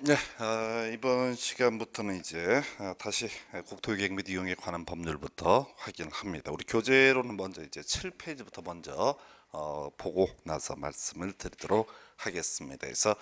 네, 어, 이번 시간부터는 이제 아, 다시 국토유계획 및 이용에 관한 법률부터 확인합니다. 우리 교재로는 먼저 이제 7페이지부터 먼저 어, 보고 나서 말씀을 드리도록 하겠습니다. 그래서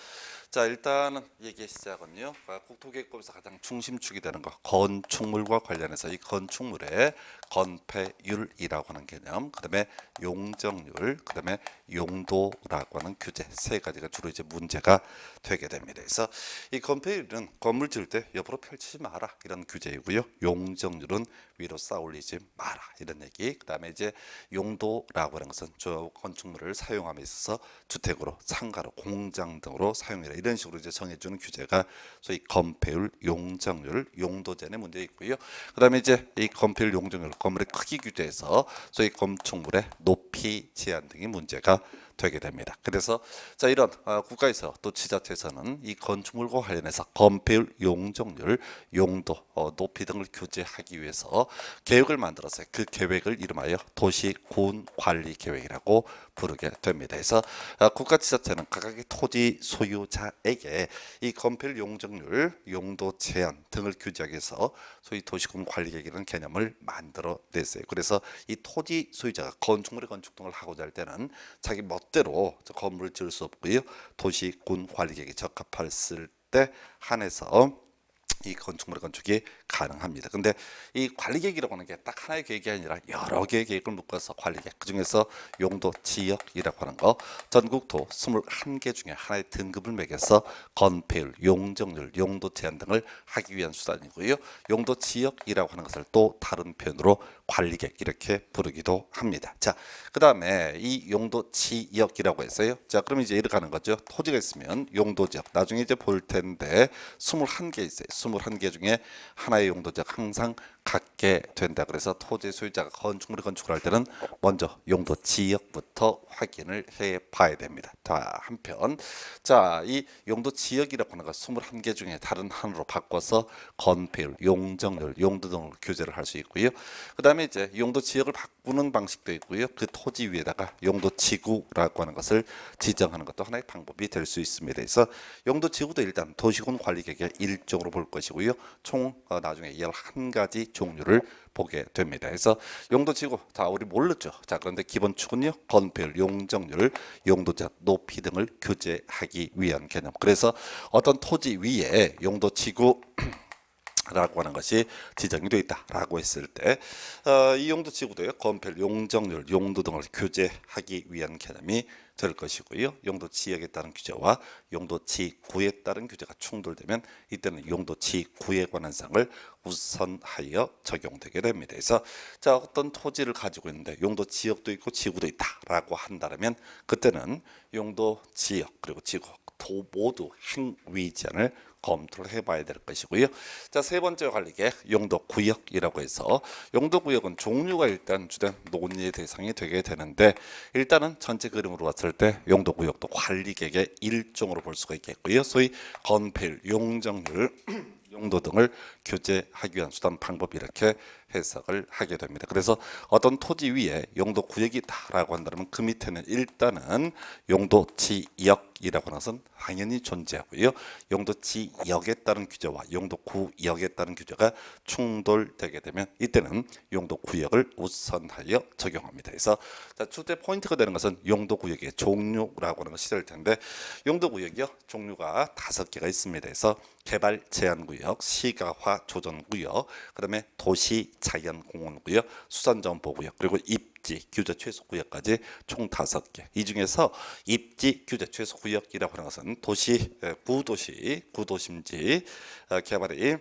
자 일단은 얘기의 시작은요. 아, 국토계획법에서 가장 중심축이 되는 거 건축물과 관련해서 이 건축물의 건폐율이라고 하는 개념, 그다음에 용적률, 그다음에 용도라고 하는 규제 세 가지가 주로 이제 문제가 되게 됩니다. 그래서 이 건폐율은 건물 지을 때 옆으로 펼치지 마라 이런 규제이고요. 용적률은 위로 쌓아 올리지 마라 이런 얘기. 그다음에 이제 용도라고 하는 것은 조 건축물을 사용함에 있어서 주택으로 상가로 공장 등으로 사용해라 이런 식으로 이제 정해주는 규제가 소위 건폐율 용적률 용도제의 문제 있고요 그 다음에 이제 이 건폐율 용적률 건물의 크기 규제에서 소위 건축물의 높이 제한 등의 문제가 되게 됩니다. 그래서 자 이런 어, 국가에서 또 지자체에서는 이 건축물과 관련해서 건폐율, 용적률, 용도, 어, 높이 등을 규제하기 위해서 계획을 만들어서 그 계획을 이름하여 도시군 관리 계획이라고 부르게 됩니다. 그래서 어, 국가지자체는 각각의 토지 소유자에게 이 건폐율 용적률, 용도 제한 등을 규제하기 위해서 소위 도시공 관리계획이라는 개념을 만들어냈어요. 그래서 이 토지 소유자가 건축물의 건축 등을 하고자 할 때는 자기 멋대로 건물을 지을 수 없고요. 도시군 관리계획에 적합했때 한해서 이 건축물의 건축이 가능합니다. 근데 이 관리 계획이라고 하는 게 딱 하나의 계획이 아니라 여러 개의 계획을 묶어서 관리 계획. 그중에서 용도 지역이라고 하는 거 전국도 21개 중에 하나의 등급을 매겨서 건폐율, 용적률, 용도 제한 등을 하기 위한 수단이고요. 용도 지역이라고 하는 것을 또 다른 표현으로 관리 계획 이렇게 부르기도 합니다. 자, 그다음에 이 용도 지역이라고 했어요. 자, 그럼 이제 이렇게 하는 거죠. 토지가 있으면 용도 지역. 나중에 이제 볼 텐데 21개 있어요. 21개 중에 하나 하나의 용도적 항상 갖게 된다. 그래서 토지 소유자가 건축물을 건축할 때는 먼저 용도 지역부터 확인을 해 봐야 됩니다. 자, 한편 자, 이 용도 지역이라고 하는 것 21개 중에 다른 하나로 바꿔서 건폐율, 용적률, 용도 등을 규제를 할 수 있고요. 그다음에 이제 용도 지역을 바꾸는 방식도 있고요. 그 토지 위에다가 용도 지구라고 하는 것을 지정하는 것도 하나의 방법이 될 수 있습니다. 그래서 용도 지구도 일단 도시군 관리 계획의 일종으로 볼 것이고요. 총 어, 나중에 열한 가지 종류를 보게 됩니다. 그래서 용도치고 다 우리 모르죠. 자 그런데 기본축은요 건폐율, 용적률, 용도자 높이 등을 규제하기 위한 개념. 그래서 어떤 토지 위에 용도치구 라고 하는 것이 지정이 되어 있다라고 했을 때 어, 이용도 지구도에 건폐율, 용적률, 용도 등을 규제하기 위한 개념이 될 것이고요. 용도 지역에 따른 규제와 용도 지구에 따른 규제가 충돌되면 이때는 용도 지구에 관한 사항을 우선하여 적용되게 됩니다. 그래서 자 어떤 토지를 가지고 있는데 용도 지역도 있고 지구도 있다라고 한다면 그때는 용도 지역 그리고 지구 도, 모두 한 위전을 검토를 해봐야 될 것이고요. 자, 세번째관리계 용도구역이라고 해서 용도구역은 종류가 일단 주된 논의의 대상이 되게 되는데 일단은 전체 그림으로 봤을 때 용도구역도 관리객의 일종으로 볼 수가 있겠고요. 소위 건폐율, 용적률, 용도 등을 교제하기 위한 수단 방법 이렇게 해석을 하게 됩니다. 그래서 어떤 토지 위에 용도 구역이다라고 한다면 그 밑에는 일단은 용도 지역이라고 나선 당연히 존재하고요. 용도 지역에 따른 규제와 용도 구역에 따른 규제가 충돌되게 되면 이때는 용도 구역을 우선하여 적용합니다. 그래서 자, 주제 포인트가 되는 것은 용도 구역의 종류라고 하는 것이 될 텐데 용도 구역이요. 종류가 다섯 개가 있습니다. 그래서 개발 제한 구역, 시가화 조전구요. 그다음에 도시 자연공원구요. 수산정보구역 그리고 입지 규제 최소 구역까지 총 다섯 개. 이 중에서 입지 규제 최소 구역이라고 하는 것은 도시 구도시 구도심지 어, 개발이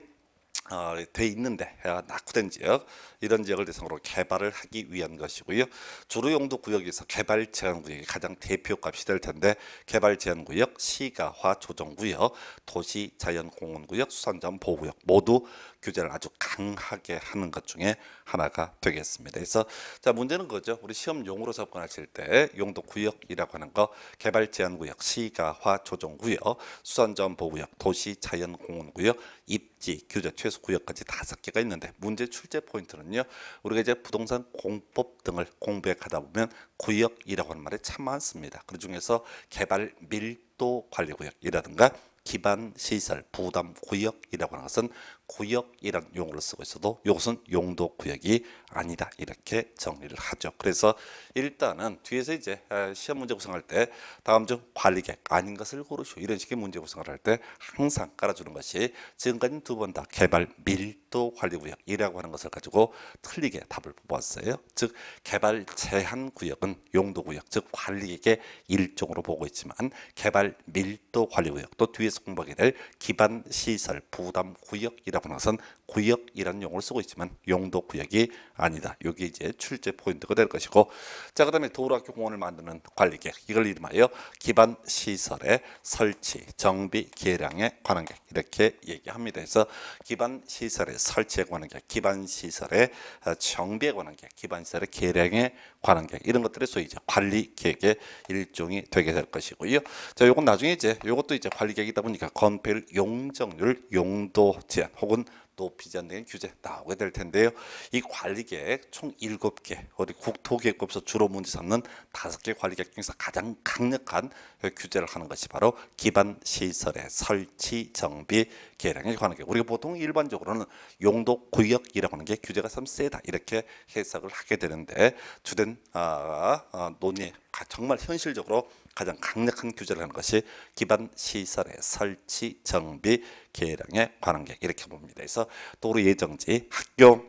어, 돼 있는데 어, 낙후된 지역 이런 지역을 대상으로 개발을 하기 위한 것이고요. 주로 용도 구역에서 개발 제한 구역이 가장 대표값이 될 텐데 개발 제한 구역, 시가화 조정 구역, 도시 자연 공원 구역, 수산점 보호 구역 모두 규제를 아주 강하게 하는 것 중에 하나가 되겠습니다. 그래서 자 문제는 그죠. 우리 시험 용으로 접근하실 때 용도 구역이라고 하는 거 개발 제한 구역, 시가화 조정 구역, 수산전 보호구역, 도시 자연 공원 구역, 입지 규제 최소 구역까지 다섯 개가 있는데 문제 출제 포인트는요. 우리가 이제 부동산 공법 등을 공부하다 보면 구역이라고 하는 말이 참 많습니다. 그 중에서 개발 밀도 관리 구역이라든가 기반 시설 부담 구역이라고 하는 것은 구역이란 용어를 쓰고 있어도 이것은 용도 구역이 아니다 이렇게 정리를 하죠. 그래서 일단은 뒤에서 이제 시험 문제 구성할 때 다음 중 관리객 아닌 것을 고르시오 이런 식의 문제 구성을 할 때 항상 깔아주는 것이 지금까지 두 번 다 개발 밀도 관리 구역이라고 하는 것을 가지고 틀리게 답을 뽑았어요. 즉 개발 제한 구역은 용도 구역 즉 관리객의 일종으로 보고 있지만 개발 밀도 관리 구역도 뒤에서 공부하게 될 기반 시설 부담 구역이라 구역이라고 나선 구역이라는 용어를 쓰고 있지만 용도 구역이 아니다. 여기 이제 출제 포인트가 될 것이고 자 그다음에 도로학교 공원을 만드는 관리계획 이걸 이름하여 기반 시설의 설치, 정비, 계량에 관한 계획 이렇게 얘기합니다. 그래서 기반 시설의 설치에 관한 계획, 기반 시설의 어, 정비에 관한 계획, 기반 시설의 계량에 관한 계획 이런 것들이 소위 이제 관리 계획의 일종이 되게 될 것이고요. 자 요건 나중에 이제 요것도 이제 관리 계획이다 보니까 건폐율 용적률 용도 제한 혹은 높이지 않는 규제 나오게 될 텐데요. 이 관리계획 총 7개, 우리 국토계획법에서 주로 문제 삼는 5개 관리계획 중에서 가장 강력한 규제를 하는 것이 바로 기반 시설의 설치, 정비, 계량에 관한 게 우리가 보통 일반적으로는 용도 구역이라고 하는 게 규제가 참 세다 이렇게 해석을 하게 되는데 주된 아, 아, 논의 정말 현실적으로 가장 강력한 규제를 하는 것이 기반 시설의 설치, 정비, 계량에 관한 게 이렇게 봅니다. 그래서 도로 예정지, 학교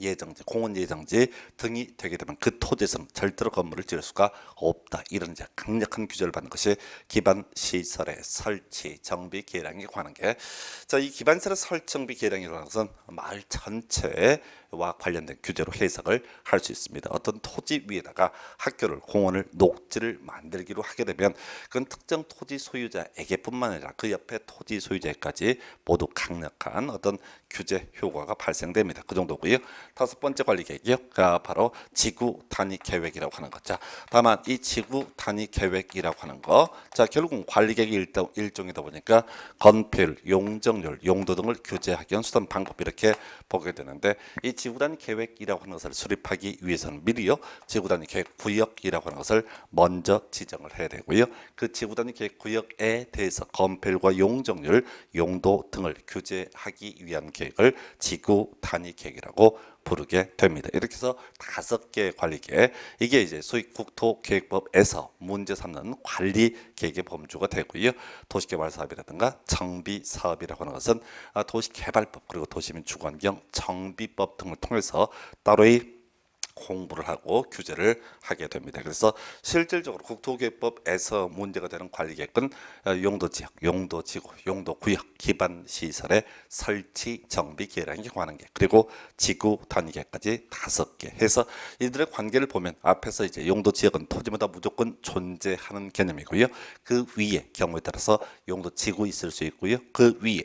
예정지, 공원 예정지 등이 되게 되면 그 토지에서는 절대로 건물을 지을 수가 없다. 이런 이제 강력한 규제를 받는 것이 기반 시설의 설치, 정비, 계량에 관한 게. 자, 이 기반 시설의 설치, 정비, 계량이라는 것은 마을 전체에 와 관련된 규제로 해석을 할 수 있습니다. 어떤 토지 위에다가 학교를 공원을 녹지를 만들기로 하게 되면 그건 특정 토지 소유자에게뿐만 아니라 그 옆에 토지 소유자까지 모두 강력한 어떤 규제 효과가 발생됩니다. 그 정도고요. 다섯 번째 관리 계획이요. 바로 지구 단위 계획이라고 하는 거죠. 다만 이 지구 단위 계획이라고 하는 거, 자 결국은 관리 계획이 일종이다 보니까 건폐율, 용적률, 용도 등을 규제하기 위한 수단 방법 이렇게 보게 되는데 이 지구단 위 계획이라고 하는 것을 수립하기 위해서는 미리요 지구단 계획 구역이라고 하는 것을 먼저 지정을 해야 되고요 그 지구단 계획 구역에 대해서 건폐율과 용적률, 용도 등을 규제하기 위한 계획을 지구 단위 계획이라고 부르게 됩니다. 이렇게 해서 다섯 개 관리 계 이게 이제 소위 국토계획법에서 문제 삼는 관리 계획의 범주가 되고요. 도시개발 사업이라든가 정비 사업이라고 하는 것은 아, 도시개발법 그리고 도시민 주거경 정비법 등을 통해서 따로의 공부를 하고 규제를 하게 됩니다. 그래서 실질적으로 국토개법에서 문제가 되는 관리계획은 어, 용도지역, 용도지구, 용도구역 기반 시설의 설치, 정비, 계량에 관한 계 그리고 지구 단위계까지 다섯 개 해서 이들의 관계를 보면 앞에서 이제 용도지역은 토지마다 무조건 존재하는 개념이고요. 그 위에 경우에 따라서 용도지구 있을 수 있고요. 그 위에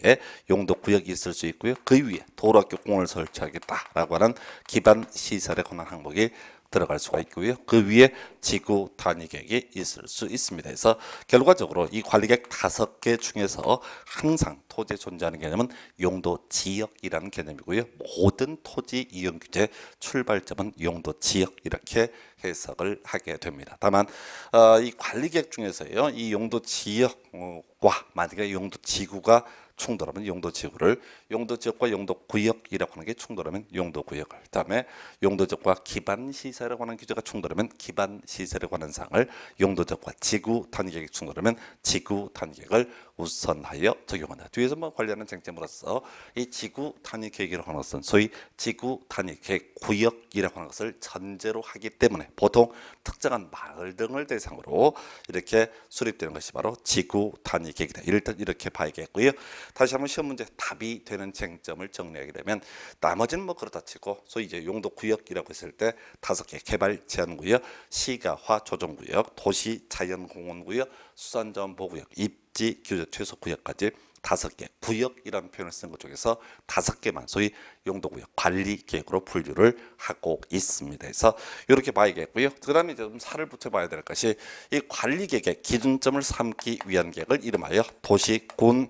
용도구역이 있을 수 있고요. 그 위에 도로학교 공원을 설치하겠다라고 하는 기반 시설에 관한 항목이 들어갈 수가 있고요. 그 위에 지구 단위 계획이 있을 수 있습니다. 그래서 결과적으로 이 관리 계획 다섯 개 중에서 항상 토지에 존재하는 개념은 용도 지역이라는 개념이고요. 모든 토지 이용 규제 출발점은 용도 지역 이렇게 해석을 하게 됩니다. 다만 어, 이 관리 계획 중에서요. 이 용도 지역과 만약에 용도 지구가 충돌하면 용도 지구를, 용도 지역과 용도 구역이라고 하는 게 충돌하면 용도 구역을, 그다음에 용도 지역과 기반 시설이라고 하는 규제가 충돌하면 기반 시설이라고 하는 상을, 용도 지역과 지구 단계가 충돌하면 지구 단계를 우선하여 적용한다. 뒤에서만 뭐 관련한 쟁점으로서 이 지구 단위 계획이라고 하는 것은 소위 지구 단위 계획 구역이라고 하는 것을 전제로 하기 때문에 보통 특정한 마을 등을 대상으로 이렇게 수립되는 것이 바로 지구 단위 계획이다. 일단 이렇게 봐야겠고요. 다시 한번 시험 문제 답이 되는 쟁점을 정리하게 되면 나머지는 뭐 그렇다 치고 소위 이제 용도 구역이라고 했을 때 다섯 개 개발 제한 구역, 시가화 조정 구역, 도시 자연 공원 구역, 수산점 보구역, 입 구역지 규제 최소 구역까지 다섯 개 구역이라는 표현을 쓰는 것 중에서 다섯 개만 소위 용도구역 관리 계획으로 분류를 하고 있습니다. 그래서 이렇게 봐야겠고요. 그다음에 이제 좀 살을 붙여봐야 될 것이 이 관리 계획의 기준점을 삼기 위한 계획을 이름하여 도시군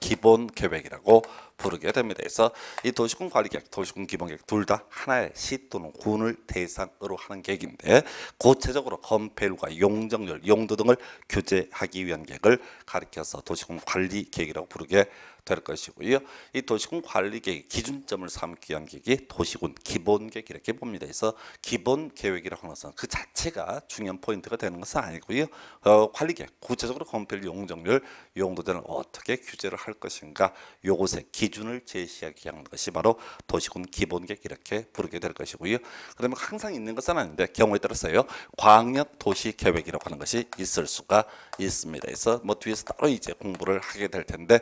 기본 계획이라고 부르게 됩니다. 그래서 이 도시군 관리 계획, 도시군 기본 계획 둘 다 하나의 시 또는 군을 대상으로 하는 계획인데 구체적으로 건폐율과 용적률, 용도 등을 규제하기 위한 계획을 가리켜서 도시군 관리 계획이라고 부르게 될 것이고요. 이 도시군 관리 계획 기준점을 삼기 위한 계획이 도시군 기본 계획 이렇게 봅니다. 그래서 기본 계획이라고 하는 것은 그 자체가 중요한 포인트가 되는 것은 아니고요. 어, 관리 계획 구체적으로 건폐율 용적률 용도들을 어떻게 규제를 할 것인가 요것의 기준을 제시하기 위한 것이 바로 도시군 기본 계획 이렇게 부르게 될 것이고요. 그다음에 항상 있는 것은 아닌데 경우에 따라서요. 광역 도시 계획이라고 하는 것이 있을 수가 있습니다. 그래서 뭐 뒤에서 따로 이제 공부를 하게 될 텐데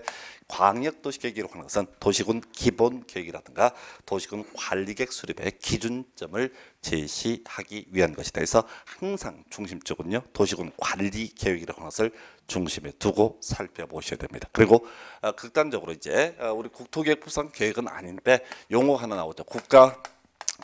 광 방역도시 계획이라고 하는 것은 도시군 기본 계획이라든가 도시군 관리 계획 수립의 기준점을 제시하기 위한 것이다. 그래서 항상 중심적은요 도시군 관리 계획이라고 하는 것을 중심에 두고 살펴보셔야 됩니다. 그리고 어, 극단적으로 이제 어, 우리 국토계획법상 계획은 아닌데 용어 하나 나오죠. 국가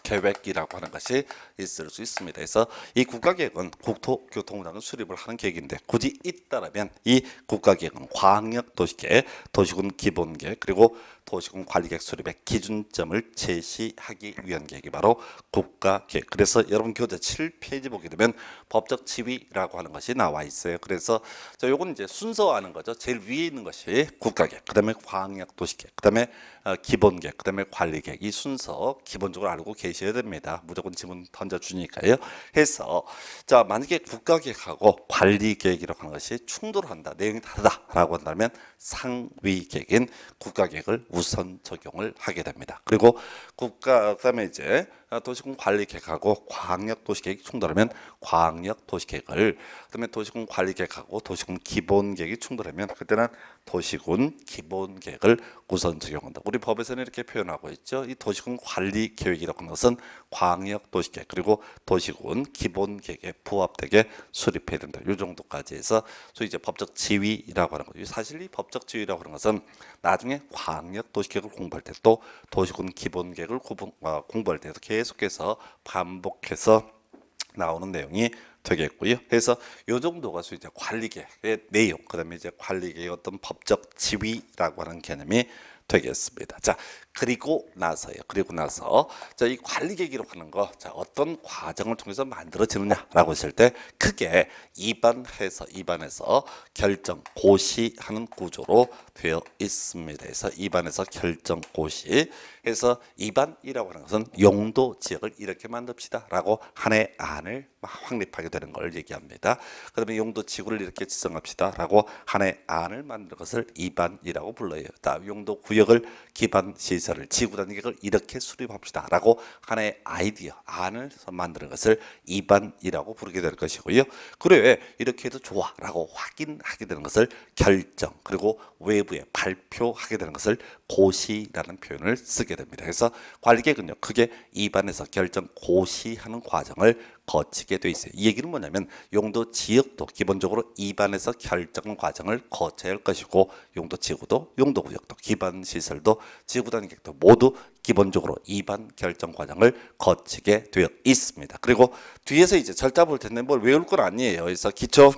계획이라고 하는 것이 있을 수 있습니다. 그래서 이 국가계획은 국토교통부장은 수립을 하는 계획인데 굳이 있다라면 이 국가계획은 광역도시계, 획 도시군 기본계 획 그리고 도시군 관리계획 수립의 기준점을 제시하기 위한 계획이 바로 국가계획. 그래서 여러분 교재 7페이지 보게 되면 법적 지위라고 하는 것이 나와 있어요. 그래서 저 요건 이제 순서하는 거죠. 제일 위에 있는 것이 국가계획, 그다음에 광역도시계획, 그다음에 어, 기본계획 그다음에 관리계획이 순서 기본적으로 알고 계셔야 됩니다. 무조건 질문 던져주니까요. 해서 자 만약에 국가계획하고관리계획이라고 하는 것이 충돌한다, 내용이 다르다라고 한다면 상위계획인국가계획을 우선 적용을 하게 됩니다. 그리고 국가 그다음에 이제 도시공 관리 계획하고 광역 도시 계획이 충돌하면 광역 도시 계획을 그다음에 도시공 관리 계획하고 도시공 기본 계획이 충돌하면 그때는 도시군 기본 계획을 우선 적용한다. 우리 법에서는 이렇게 표현하고 있죠. 이 도시군 관리 계획이라고 하는 것은 광역 도시 계획 그리고 도시군 기본 계획에 부합되게 수립해야 된다. 이 정도까지 해서 소위 이제 법적 지위라고 하는 거죠. 사실 이 법적 지위라고 하는 것은 나중에 광역 도시 계획을 공부할 때 또 도시군 기본 계획을 어, 공부할 때도 계속 계속해서 반복해서 나오는 내용이 되겠고요. 그래서 요 정도가 이제 관리계의 내용, 그다음에 이제 관리계의 어떤 법적 지위라고 하는 개념이 되겠습니다. 자, 그리고 나서요. 그리고 나서 자, 이 관리 계기로 하는 거 자, 어떤 과정을 통해서 만들어지느냐라고 했을 때 크게 입안해서 입안에서 결정 고시하는 구조로 되어 있습니다. 그래서 입안에서 결정 고시 해서 입안이라고 하는 것은 용도 지역을 이렇게 만듭시다라고 한해 안을 확립하게 되는 걸 얘기합니다. 그다음에 용도 지구를 이렇게 지정합시다라고 한해 안을 만드는 것을 입안이라고 불러요. 다음 용도 구역을 기반 시 의사를 지구 단계를 이렇게 수립합시다 라고 하나의 아이디어 안을 만드는 것을 입안이라고 부르게 될 것이고요 그래 이렇게 해도 좋아 라고 확인하게 되는 것을 결정 그리고 외부에 발표하게 되는 것을 고시라는 표현을 쓰게 됩니다 그래서 관리계획은요 그게 입안에서 결정 고시하는 과정을 거치게 돼 있어요. 이 얘기는 뭐냐면 용도 지역도 기본적으로 입안에서 결정 과정을 거쳐야 할 것이고 용도 지구도 용도 구역도 기반 시설도 지구 단계도 모두 기본적으로 입안 결정 과정을 거치게 되어 있습니다. 그리고 뒤에서 이제 절차 볼 텐데 뭘 외울 건 아니에요. 그래서 기초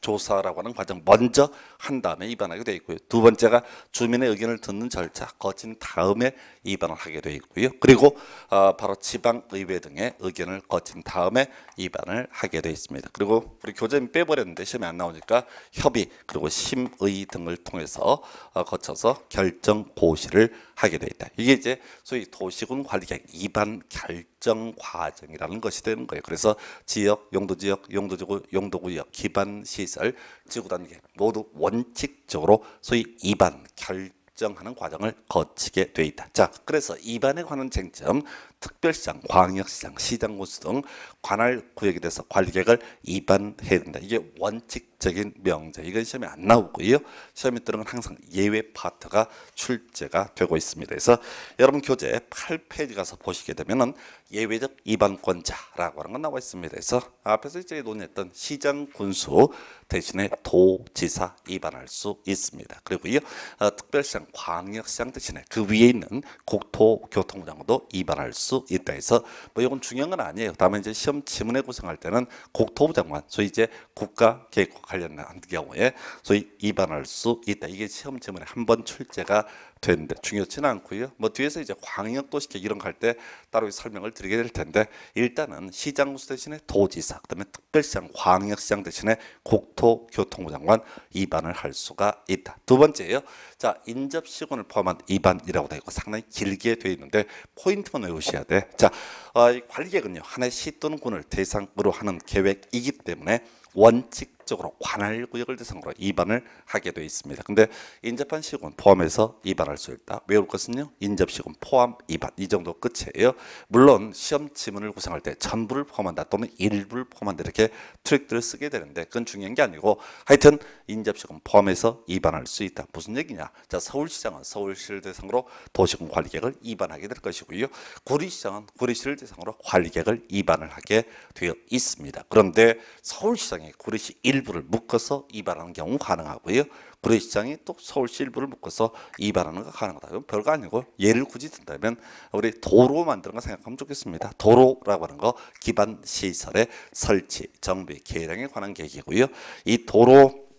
조사라고 하는 과정 먼저 한 다음에 입안하게 되어 있고요. 두 번째가 주민의 의견을 듣는 절차 거친 다음에 입안을 하게 되어 있고요. 그리고 어, 바로 지방의회 등의 의견을 거친 다음에 입안을 하게 되어 있습니다. 그리고 우리 교재는 빼버렸는데 시험에 안 나오니까 협의 그리고 심의 등을 통해서 어, 거쳐서 결정 고시를 하게 되어 있다. 이게 이제 소위 도시군 관리계획 입안 결정 결정 과정이라는 것이 되는 거예요. 그래서 지역, 용도 지역, 용도 지구, 용도 구역, 기반 시설, 지구 단계 모두 원칙적으로 소위 이반 결 정하는 과정을 거치게 돼 있다. 자, 그래서 이반에 관한 쟁점, 특별시장, 광역시장, 시장 고수 등 관할 구역에 대해서 관리 계획을 이반해야 된다. 이게 원칙적인 명제. 이건 시험에 안 나오고요. 시험에 뜨는 건 항상 예외 파트가 출제가 되고 있습니다. 그래서 여러분 교재 8페이지 가서 보시게 되면은 예외적 이반권자라고 하는 건 나와 있습니다. 그래서 앞에서 일제히 논의했던 시장 군수 대신에 도지사 이반할 수 있습니다. 그리고요 어, 특별시장, 광역시장 대신에 그 위에 있는 국토교통부장도 이반할 수 있다 해서 뭐 이건 중요한 건 아니에요. 다음에 이제 시험 지문에 구성할 때는 국토부 장관, 소위 이제 국가 계획과 관련한 경우에 소위 이반할 수 있다. 이게 시험 지문에 한 번 출제가 되는데 중요치는 않고요. 뭐 뒤에서 이제 광역도시계 이런 갈 때 따로 설명을 드리게 될 텐데 일단은 시장수 대신에 도지사 그다음에 특별시장 광역시장 대신에 국토교통부 장관 입안을 할 수가 있다. 두 번째예요. 자 인접 시군을 포함한 입안이라고 되어 있고 상당히 길게 되어 있는데 포인트만 외우셔야 돼. 자 어, 관리계획은요 하나의 시 또는 군을 대상으로 하는 계획이기 때문에 원칙 상적으로 관할 구역을 대상으로 입안을 하게 되어 있습니다. 근데 인접한 시군 포함해서 입안할수 있다. 외울 것은요. 인접 시군 포함 입안 이 정도 끝이에요. 물론 시험 지문을 구성할 때 전부를 포함한다 또는 일부를 포함한다 이렇게 트릭들을 쓰게 되는데 그건 중요한 게 아니고 하여튼 인접 시군 포함해서 입안할수 있다. 무슨 얘기냐? 자, 서울시장은 서울시를 대상으로 도시군 관리계획을 입안하게될 것이고요. 구리시장은 구리시를 대상으로 관리계획을 입안을 하게 되어 있습니다. 그런데 서울시장이 구리시 일 일부를 묶어서 이발하는 경우 가능하고요. 구례시장이 또 서울시 일부를 묶어서 이발하는 거 가능하다. 이건 별거 아니고 예를 굳이 든다면 우리 도로 만드는 거 생각하면 좋겠습니다. 도로라고 하는 거 기반 시설의 설치, 정비, 계량에 관한 계획이고요. 이 도로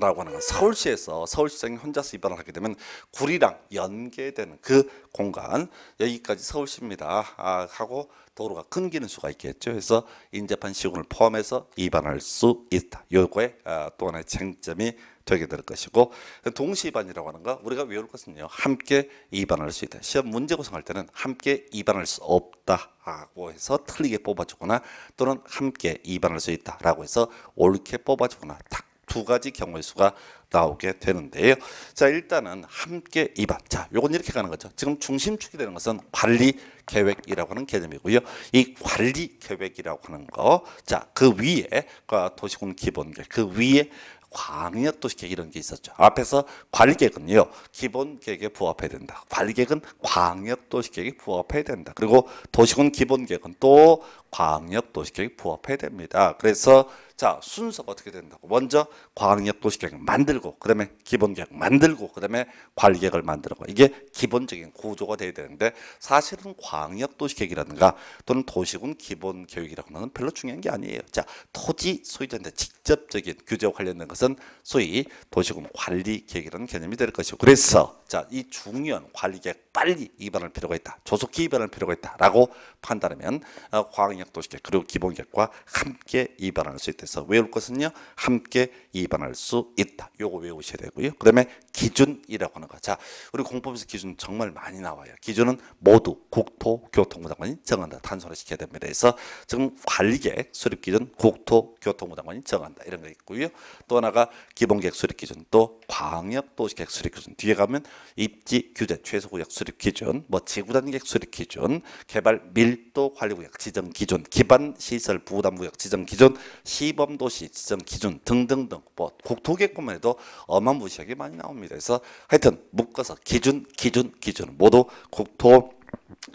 라고 하는 건 서울시에서 서울시장이 혼자서 입안을 하게 되면 구리랑 연계되는 그 공간 여기까지 서울시입니다 아, 하고 도로가 끊기는 수가 있겠죠 그래서 인접한 시군을 포함해서 입안할 수 있다 요거에 아, 또 하나의 쟁점이 되게 될 것이고 동시 입안이라고 하는 거 우리가 외울 것은요 함께 입안할 수 있다 시험 문제 구성할 때는 함께 입안할 수 없다 라고 해서 틀리게 뽑아주거나 또는 함께 입안할 수 있다 라고 해서 옳게 뽑아주거나 탁두 가지 경우의 수가 나오게 되는데요. 자 일단은 함께 입반자 요건 이렇게 가는 거죠. 지금 중심축이 되는 것은 관리 계획이라고 하는 개념이고요. 이 관리 계획이라고 하는 거. 자 그 위에 그 도시군 기본계 그 위에 광역 도시계 획 이런 게 있었죠. 앞에서 관리계획은요. 기본 계획에 부합해야 된다. 관리계획은 광역 도시계획에 부합해야 된다. 그리고 도시군 기본 계획은 또 광역 도시계획에 부합해야 됩니다. 그래서 자, 순서가 어떻게 된다고? 먼저 과학력 도시계획 만들고, 그 다음에 기본계획 만들고, 그 다음에 관리계획을 만들고. 이게 기본적인 구조가 돼야 되는데 사실은 과학력 도시계획이라든가 또는 도시군 기본계획이라고 하는 별로 중요한 게 아니에요. 자, 토지 소유자한테 직접적인 규제와 관련된 것은 소위 도시군 관리계획이라는 개념이 될 것이고 그래서 자, 이 중요한 관리계획 빨리 입안할 필요가 있다. 조속히 입안할 필요가 있다라고 판단하면 어, 과학력 도시계획 그리고 기본계획과 함께 입안할 수 있다. 해서 외울 것은요. 함께 입안할 수 있다. 요거 외우셔야 되고요. 그 다음에 기준이라고 하는 거. 자, 우리 공법에서 기준 정말 많이 나와요. 기준은 모두 국토교통부 장관이 정한다. 단순화 시켜야 됩니다. 그래서 지금 관리계 획 수립 기준 국토교통부 장관이 정한다. 이런 거 있고요. 또 하나가 기본계획 수립 기준 또 광역 도시계획 수립 기준 뒤에 가면 입지 규제 최소구역 수립 기준 뭐 지구단 계획 수립 기준 개발 밀도 관리구역 지정 기준 기반 시설 부담 구역 지정 기준 시 시범도시 지정 기준 등등등 뭐국토계획만해도 어마무시하게 많이 나옵니다. 그래서 하여튼 묶어서 기준 기준 기준 모두 국토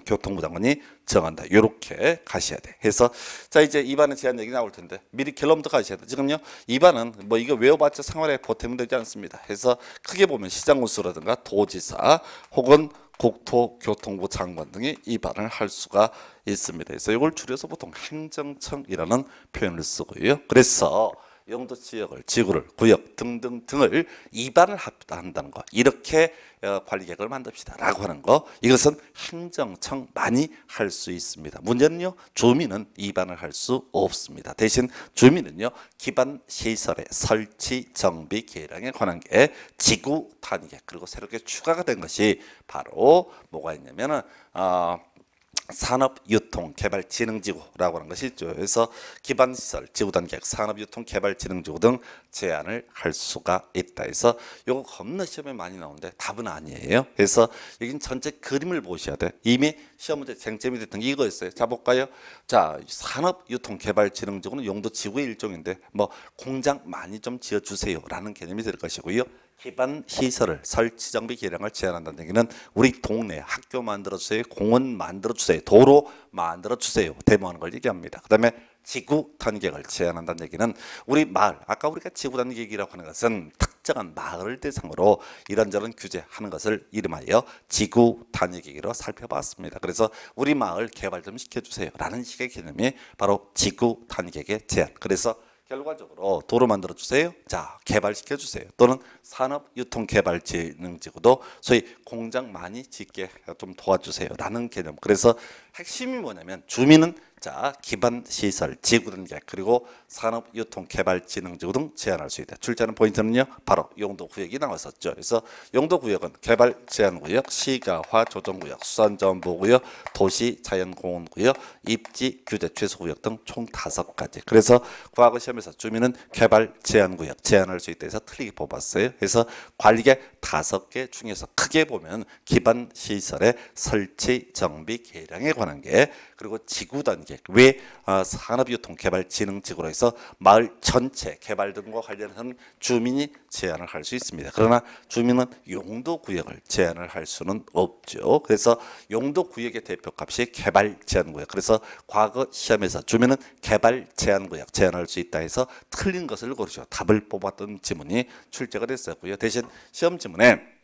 교통부 장관이 정한다. 이렇게 가셔야 돼. 해서 자 이제 이반의제안 얘기 나올 텐데 미리 결론부터 가셔야 돼. 지금요 이반은뭐 이거 외워봤자 생활에 보탬이 되지 않습니다. 해서 크게 보면 시장 군수라든가 도지사 혹은 국토교통부 장관 등이 입안을 할 수가 있습니다. 그래서 이걸 줄여서 보통 행정청이라는 표현을 쓰고요. 그래서 영도 지역을, 지구를, 구역 등등 등을 이반을 합 한다는 거 이렇게 어, 관리 계획을 만듭시다라고 하는 거 이것은 행정청 많이 할 수 있습니다. 문제는요 주민은 이반을 할 수 없습니다. 대신 주민은요 기반 시설의 설치, 정비, 계량에 관한 게 지구 단계 그리고 새롭게 추가가 된 것이 바로 뭐가 있냐면은 어, 산업유통개발진흥지구라고 하는 것이 죠 그래서 기반시설, 지구단계 산업유통개발진흥지구 등 제안을 할 수가 있다. 해서 이거 겁나 시험에 많이 나오는데 답은 아니에요. 그래서 여긴 전체 그림을 보셔야 돼. 이미 시험 문제 쟁점이 됐던 게 이거였어요. 자 볼까요? 자 산업유통개발진흥지구는 용도 지구의 일종인데 뭐 공장 많이 좀 지어주세요라는 개념이 될 것이고요. 기반 시설을 설치 정비 계량을 제한한다는 얘기는 우리 동네 학교 만들어 주세요. 공원 만들어 주세요. 도로 만들어 주세요. 대모하는 걸 얘기합니다. 그다음에 지구 단계를 제한한다는 얘기는 우리 마을 아까 우리가 지구 단계라고 하는 것은 특정한 마을 대상으로 이런저런 규제하는 것을 이름하여 지구 단위 계기로 살펴봤습니다. 그래서 우리 마을 개발 좀 시켜주세요라는 식의 개념이 바로 지구 단위 계의 제한. 그래서 결과적으로 도로 만들어 주세요. 자, 개발시켜 주세요. 또는 산업 유통 개발 진흥지구도 소위 공장 많이 짓게 좀 도와주세요라는 개념. 그래서 핵심이 뭐냐면 주민은 자, 기반 시설, 지구 등계 그리고 산업 유통 개발 진흥지구 등 제한할 수 있다. 출제하는 포인트는요. 바로 용도 구역이 나왔었죠. 그래서 용도 구역은 개발 제한 구역, 시가화 조정 구역, 수산 전보 구역, 도시 자연 공원 구역, 입지 규제 최소 구역 등 총 다섯 가지. 그래서 과거 시험에서 주민은 개발 제한 구역 제한할 수 있다 해서 틀리게 뽑았어요. 그래서 관리계 다섯 개 중에서 크게 보면 기반 시설의 설치 정비 계량에 관한 게 그리고 지구 단계 왜 어, 아, 산업유통개발진흥지구로 해서 마을 전체 개발 등과 관련한 주민이 제한을 할 수 있습니다. 그러나 주민은 용도 구역을 제한을 할 수는 없죠. 그래서 용도 구역의 대표값이 개발 제한 구역. 그래서 과거 시험에서 주민은 개발 제한 구역 제한할 수 있다 해서 틀린 것을 고르죠. 답을 뽑았던 지문이 출제가 됐었고요. 대신 시험 지문에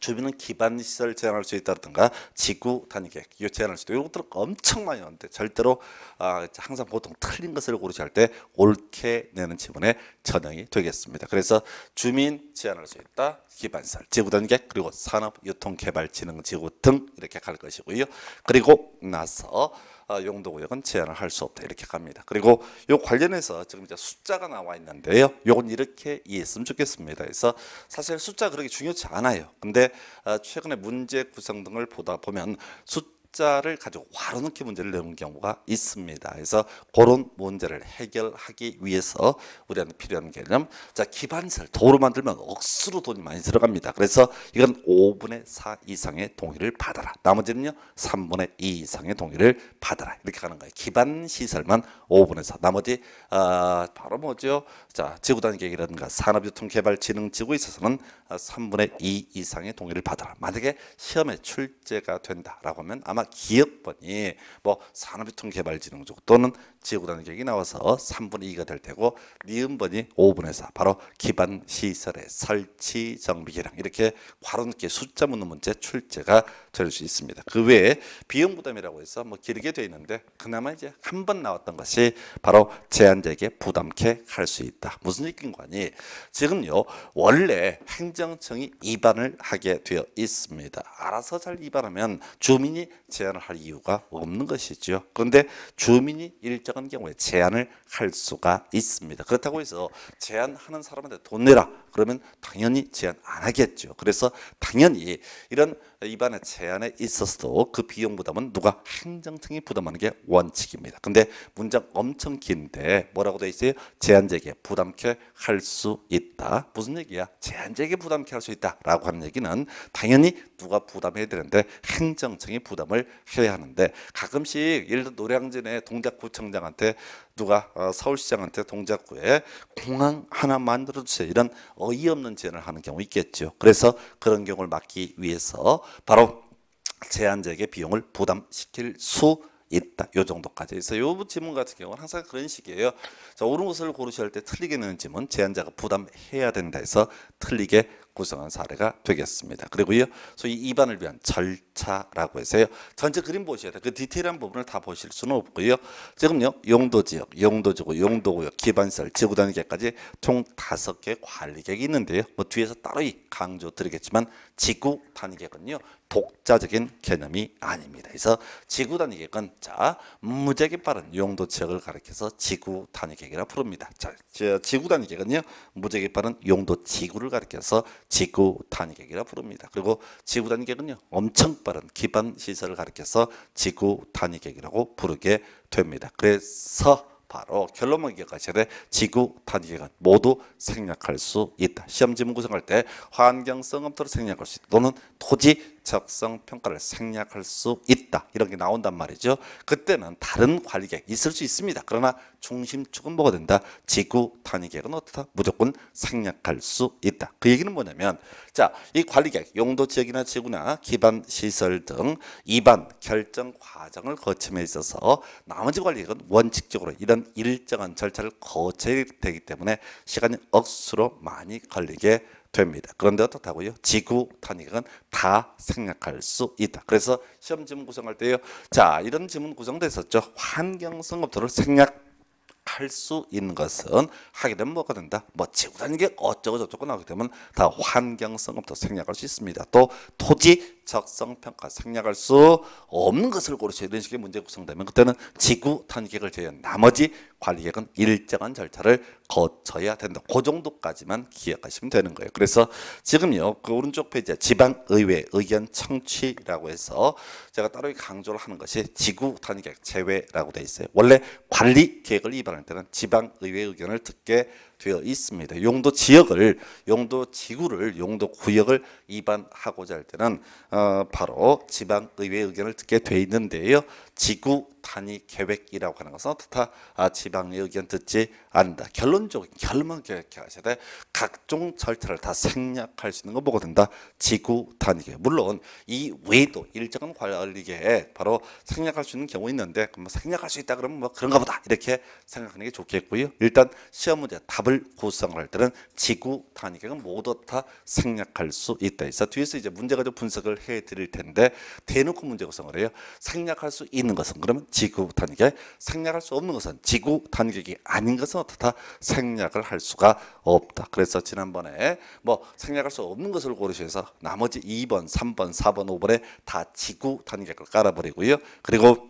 주민은 기반시설 제한할 수 있다든가 지구 단위 계획 이거 제한할 수도 이런 것들은 엄청 많이 나오는데 절대로 아, 항상 보통 틀린 것을 고르지 할때 옳게 내는 지문에 전형이 되겠습니다. 그래서 주민 제한할 수 있다, 기반시설, 지구 단위 계획 그리고 산업, 유통개발진흥 지구 등 이렇게 갈 것이고요. 그리고 나서 용도구역은 아, 제한을 할 수 없다 이렇게 갑니다. 그리고 요 관련해서 지금 이제 숫자가 나와 있는데요. 요건 이렇게 이해했으면 좋겠습니다. 그래서 사실 숫자 그렇게 중요치 않아요. 근데 아, 최근에 문제 구성 등을 보다 보면 숫자 숫자를 가지고 화로넣기 문제를 내는 경우가 있습니다. 그래서 그런 문제를 해결하기 위해서 우리한테 필요한 개념 자 기반세를 도로 만들면 억수로 돈이 많이 들어갑니다. 그래서 이건 5분의 4 이상의 동의를 받아라. 나머지는요 3분의 2 이상의 동의를 받아라. 이렇게 가는 거예요. 기반시설만 5분의 4 나머지 어, 바로 뭐죠? 자 지구단위 계획이라든가 산업유통개발진흥지구 있어서는 3분의 2 이상의 동의를 받아라. 만약에 시험에 출제가 된다라고 하면 아마 기업번이뭐 산업유통개발진흥조 또는 지구단위 계획이 나와서 3분의 2가 될 테고 니은번이 5분의 4 바로 기반 시설의 설치 정비 계량 이렇게 괄호 높게 숫자 묻는 문제 출제가 될수 있습니다. 그 외에 비용 부담이라고 해서 뭐 길게 돼 있는데 그나마 이제 한 번 나왔던 것이 바로 제한되게 부담케 할 수 있다. 무슨 얘기인가니 지금요 원래 행정청이 입안을 하게 되어 있습니다. 알아서 잘 입안하면 주민이 제한을 할 이유가 없는 것이지요. 그런데 주민이 일정한 경우에 제한을 할 수가 있습니다. 그렇다고 해서 제한하는 사람한테 돈 내라 그러면 당연히 제한 안 하겠죠. 그래서 당연히 이런 입안의 제안에 있어서도 그 비용 부담은 누가 행정청이 부담하는 게 원칙입니다. 근데 문장 엄청 긴데 뭐라고 돼 있어요? 제한 제게 부담케 할 수 있다. 무슨 얘기야? 제한 제게 부담케 할 수 있다라고 하는 얘기는 당연히 누가 부담해야 되는데 행정청이 부담을 해야 하는데 가끔씩 예를 들어 노량진의 동작구청장한테 누가 어, 서울시장한테 동작구에 공항 하나 만들어 주세요. 이런 어이없는 제안을 하는 경우 있겠죠. 그래서 그런 경우를 막기 위해서 바로 제한적의 비용을 부담시킬 수 있다. 요 정도까지. 그래서 요 질문 같은 경우는 항상 그런 식이에요. 자, 옳은 것을 고르셔야 할 때 틀리게 되는 질문, 제한자가 부담해야 된다 해서 틀리게 구성한 사례가 되겠습니다. 그리고요, 소위 입안을 위한 절차라고 해서요. 전체 그림 보셔야 돼요. 그 디테일한 부분을 다 보실 수는 없고요. 지금요, 용도지역, 용도지구, 용도구역, 기반시설, 지구단계까지 총다개 관리계획이 있는데요. 뭐 뒤에서 따로 강조드리겠지만 지구 단위계건요 독자적인 개념이 아닙니다. 그래서 지구 단위계건 자 무지하게 빠른 용도 지역을 가리켜서 지구 단위계라 부릅니다. 자 지구 단위계건요 무지하게 빠른 용도 지구를 가리켜서 지구 단위계라 부릅니다. 그리고 지구 단위계건요 엄청 빠른 기반 시설을 가리켜서 지구 단위계라고 부르게 됩니다. 그래서 바로 결론문기가 전에 지구 단기간 모두 생략할 수 있다. 시험지문 구성할 때 환경 성음토를 생략할 수 있다. 또는 토지 적성 평가를 생략할 수 있다. 이런 게 나온단 말이죠. 그때는 다른 관리계획 있을 수 있습니다. 그러나 중심축은 뭐가 된다? 지구 단위계획은 어떻다? 무조건 생략할 수 있다. 그 얘기는 뭐냐면 자, 이 관리계획 용도 지역이나 지구나 기반 시설 등 이반 결정 과정을 거침에 있어서 나머지 관리계획은 원칙적으로 이런 일정한 절차를 거쳐야 되기 때문에 시간이 억수로 많이 걸리게 됩니다. 그런데 어떻다고요? 지구 탄핵은 다 생략할 수 있다. 그래서 시험 지문 구성할 때요. 자, 이런 지문 구성됐었죠. 환경 성업도를 생략 할수 있는 것은 하게 되면 뭐가 된다? 뭐 지구 단계 어쩌고 저쩌고 나오게 되면 다 환경성업도 생략할 수 있습니다. 또 토지 적성 평가 생략할 수 없는 것을 고르셔 이런 식의 문제 구성되면 그때는 지구 탄계획을 제외한 나머지 관리 계획은 일정한 절차를 거쳐야 된다. 그 정도까지만 기억하시면 되는 거예요. 그래서 지금요 그 오른쪽 페이지에 지방의회 의견 청취라고 해서 제가 따로 강조를 하는 것이 지구 탄계 획 제외라고 돼 있어요. 원래 관리 계획을 입안할 때는 지방의회 의견을 듣게 되어 있습니다. 용도 지역을, 용도 지구를, 용도 구역을 이반하고자 할 때는 어, 바로 지방의회 의견을 듣게 돼 있는데요. 지구 단위 계획이라고 하는 것은 어떻다 아, 지방의 의견 듣지 않는다 결론적인 결론 계획하셔야 해돼 각종 절차를 다 생략할 수 있는 거 보고 된다 지구 단위 계획 물론 이 외에도 일정은 관리 계획 바로 생략할 수 있는 경우 있는데 뭐 생략할 수 있다 그러면 뭐 그런가 보다 이렇게 생각하는 게 좋겠고요 일단 시험 문제 답을 구성할 때는 지구 단위 계획은 모두 다 생략할 수 있다 있서 뒤에서 이제 문제 가지고 분석을 해 드릴 텐데 대놓고 문제 구성을 해요 생략할 수 있는 있는 것은 그러면 지구 단계, 생략할 수 없는 것은 지구 단계기 아닌 것은 어떻다 생략을 할 수가 없다. 그래서 지난번에 뭐 생략할 수 없는 것을 고르셔서 나머지 2번, 3번, 4번, 5번에 다 지구 단계를 깔아버리고요. 그리고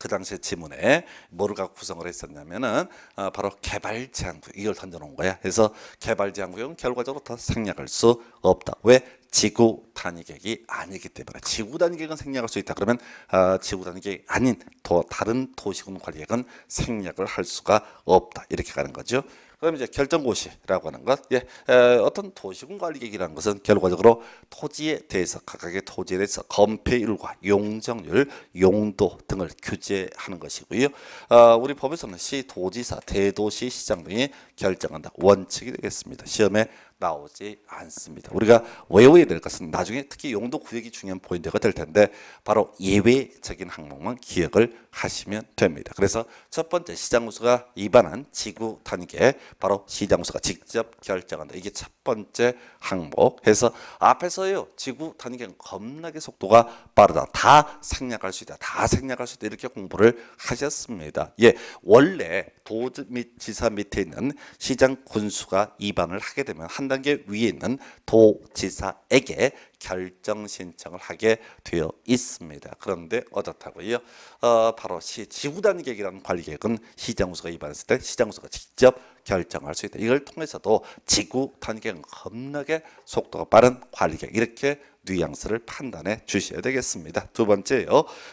그 당시에 지문에 뭐를 갖고 구성을 했었냐면은 어, 바로 개발제한구역 이걸 던져놓은 거야. 그래서 개발제한구역은 결과적으로 더 생략할 수 없다. 왜? 지구 단위계획이 아니기 때문에 지구 단위계획은 생략할 수 있다. 그러면 어, 지구 단위계획 아닌 더 다른 도시군 관리계획은 생략을 할 수가 없다. 이렇게 가는 거죠. 그럼 이제 결정고시라고 하는 것, 예, 에, 어떤 도시군 관리계획이라는 것은 결과적으로 토지에 대해서 각각의 토지에 대해서 건폐율과 용적률, 용도 등을 규제하는 것이고요. 어, 우리 법에서는 시, 도지사, 대도시, 시장 등이 결정한다 원칙이 되겠습니다. 시험에 나오지 않습니다. 우리가 외워야 될 것은 나중에 특히 용도 구역이 중요한 포인트가 될 텐데 바로 예외적인 항목만 기억을 하시면 됩니다. 그래서 첫 번째 시장우수가 위반한 지구 단계 바로 시장우수가 직접 결정한다. 이게 첫 번째 항목 해서 앞에서요 지구 단계는 겁나게 속도가 빠르다. 다 생략할 수 있다. 다 생략할 수 있다. 이렇게 공부를 하셨습니다. 예, 원래 도및 지사 밑에 있는 시장 군수가 위반을 하게 되면 한 단계 위에 있는 도지사에게 결정 신청을 하게 되어 있습니다. 그런데 어떻다고요? 어, 바로 시 지구 단계라는 관리계획은 시장우수가 입안했을 때 시장우수가 직접 결정할 수 있다. 이걸 통해서도 지구 탄계는 겁나게 속도가 빠른 관리객 이렇게 뉘앙스를 판단해 주셔야 되겠습니다. 두 번째요.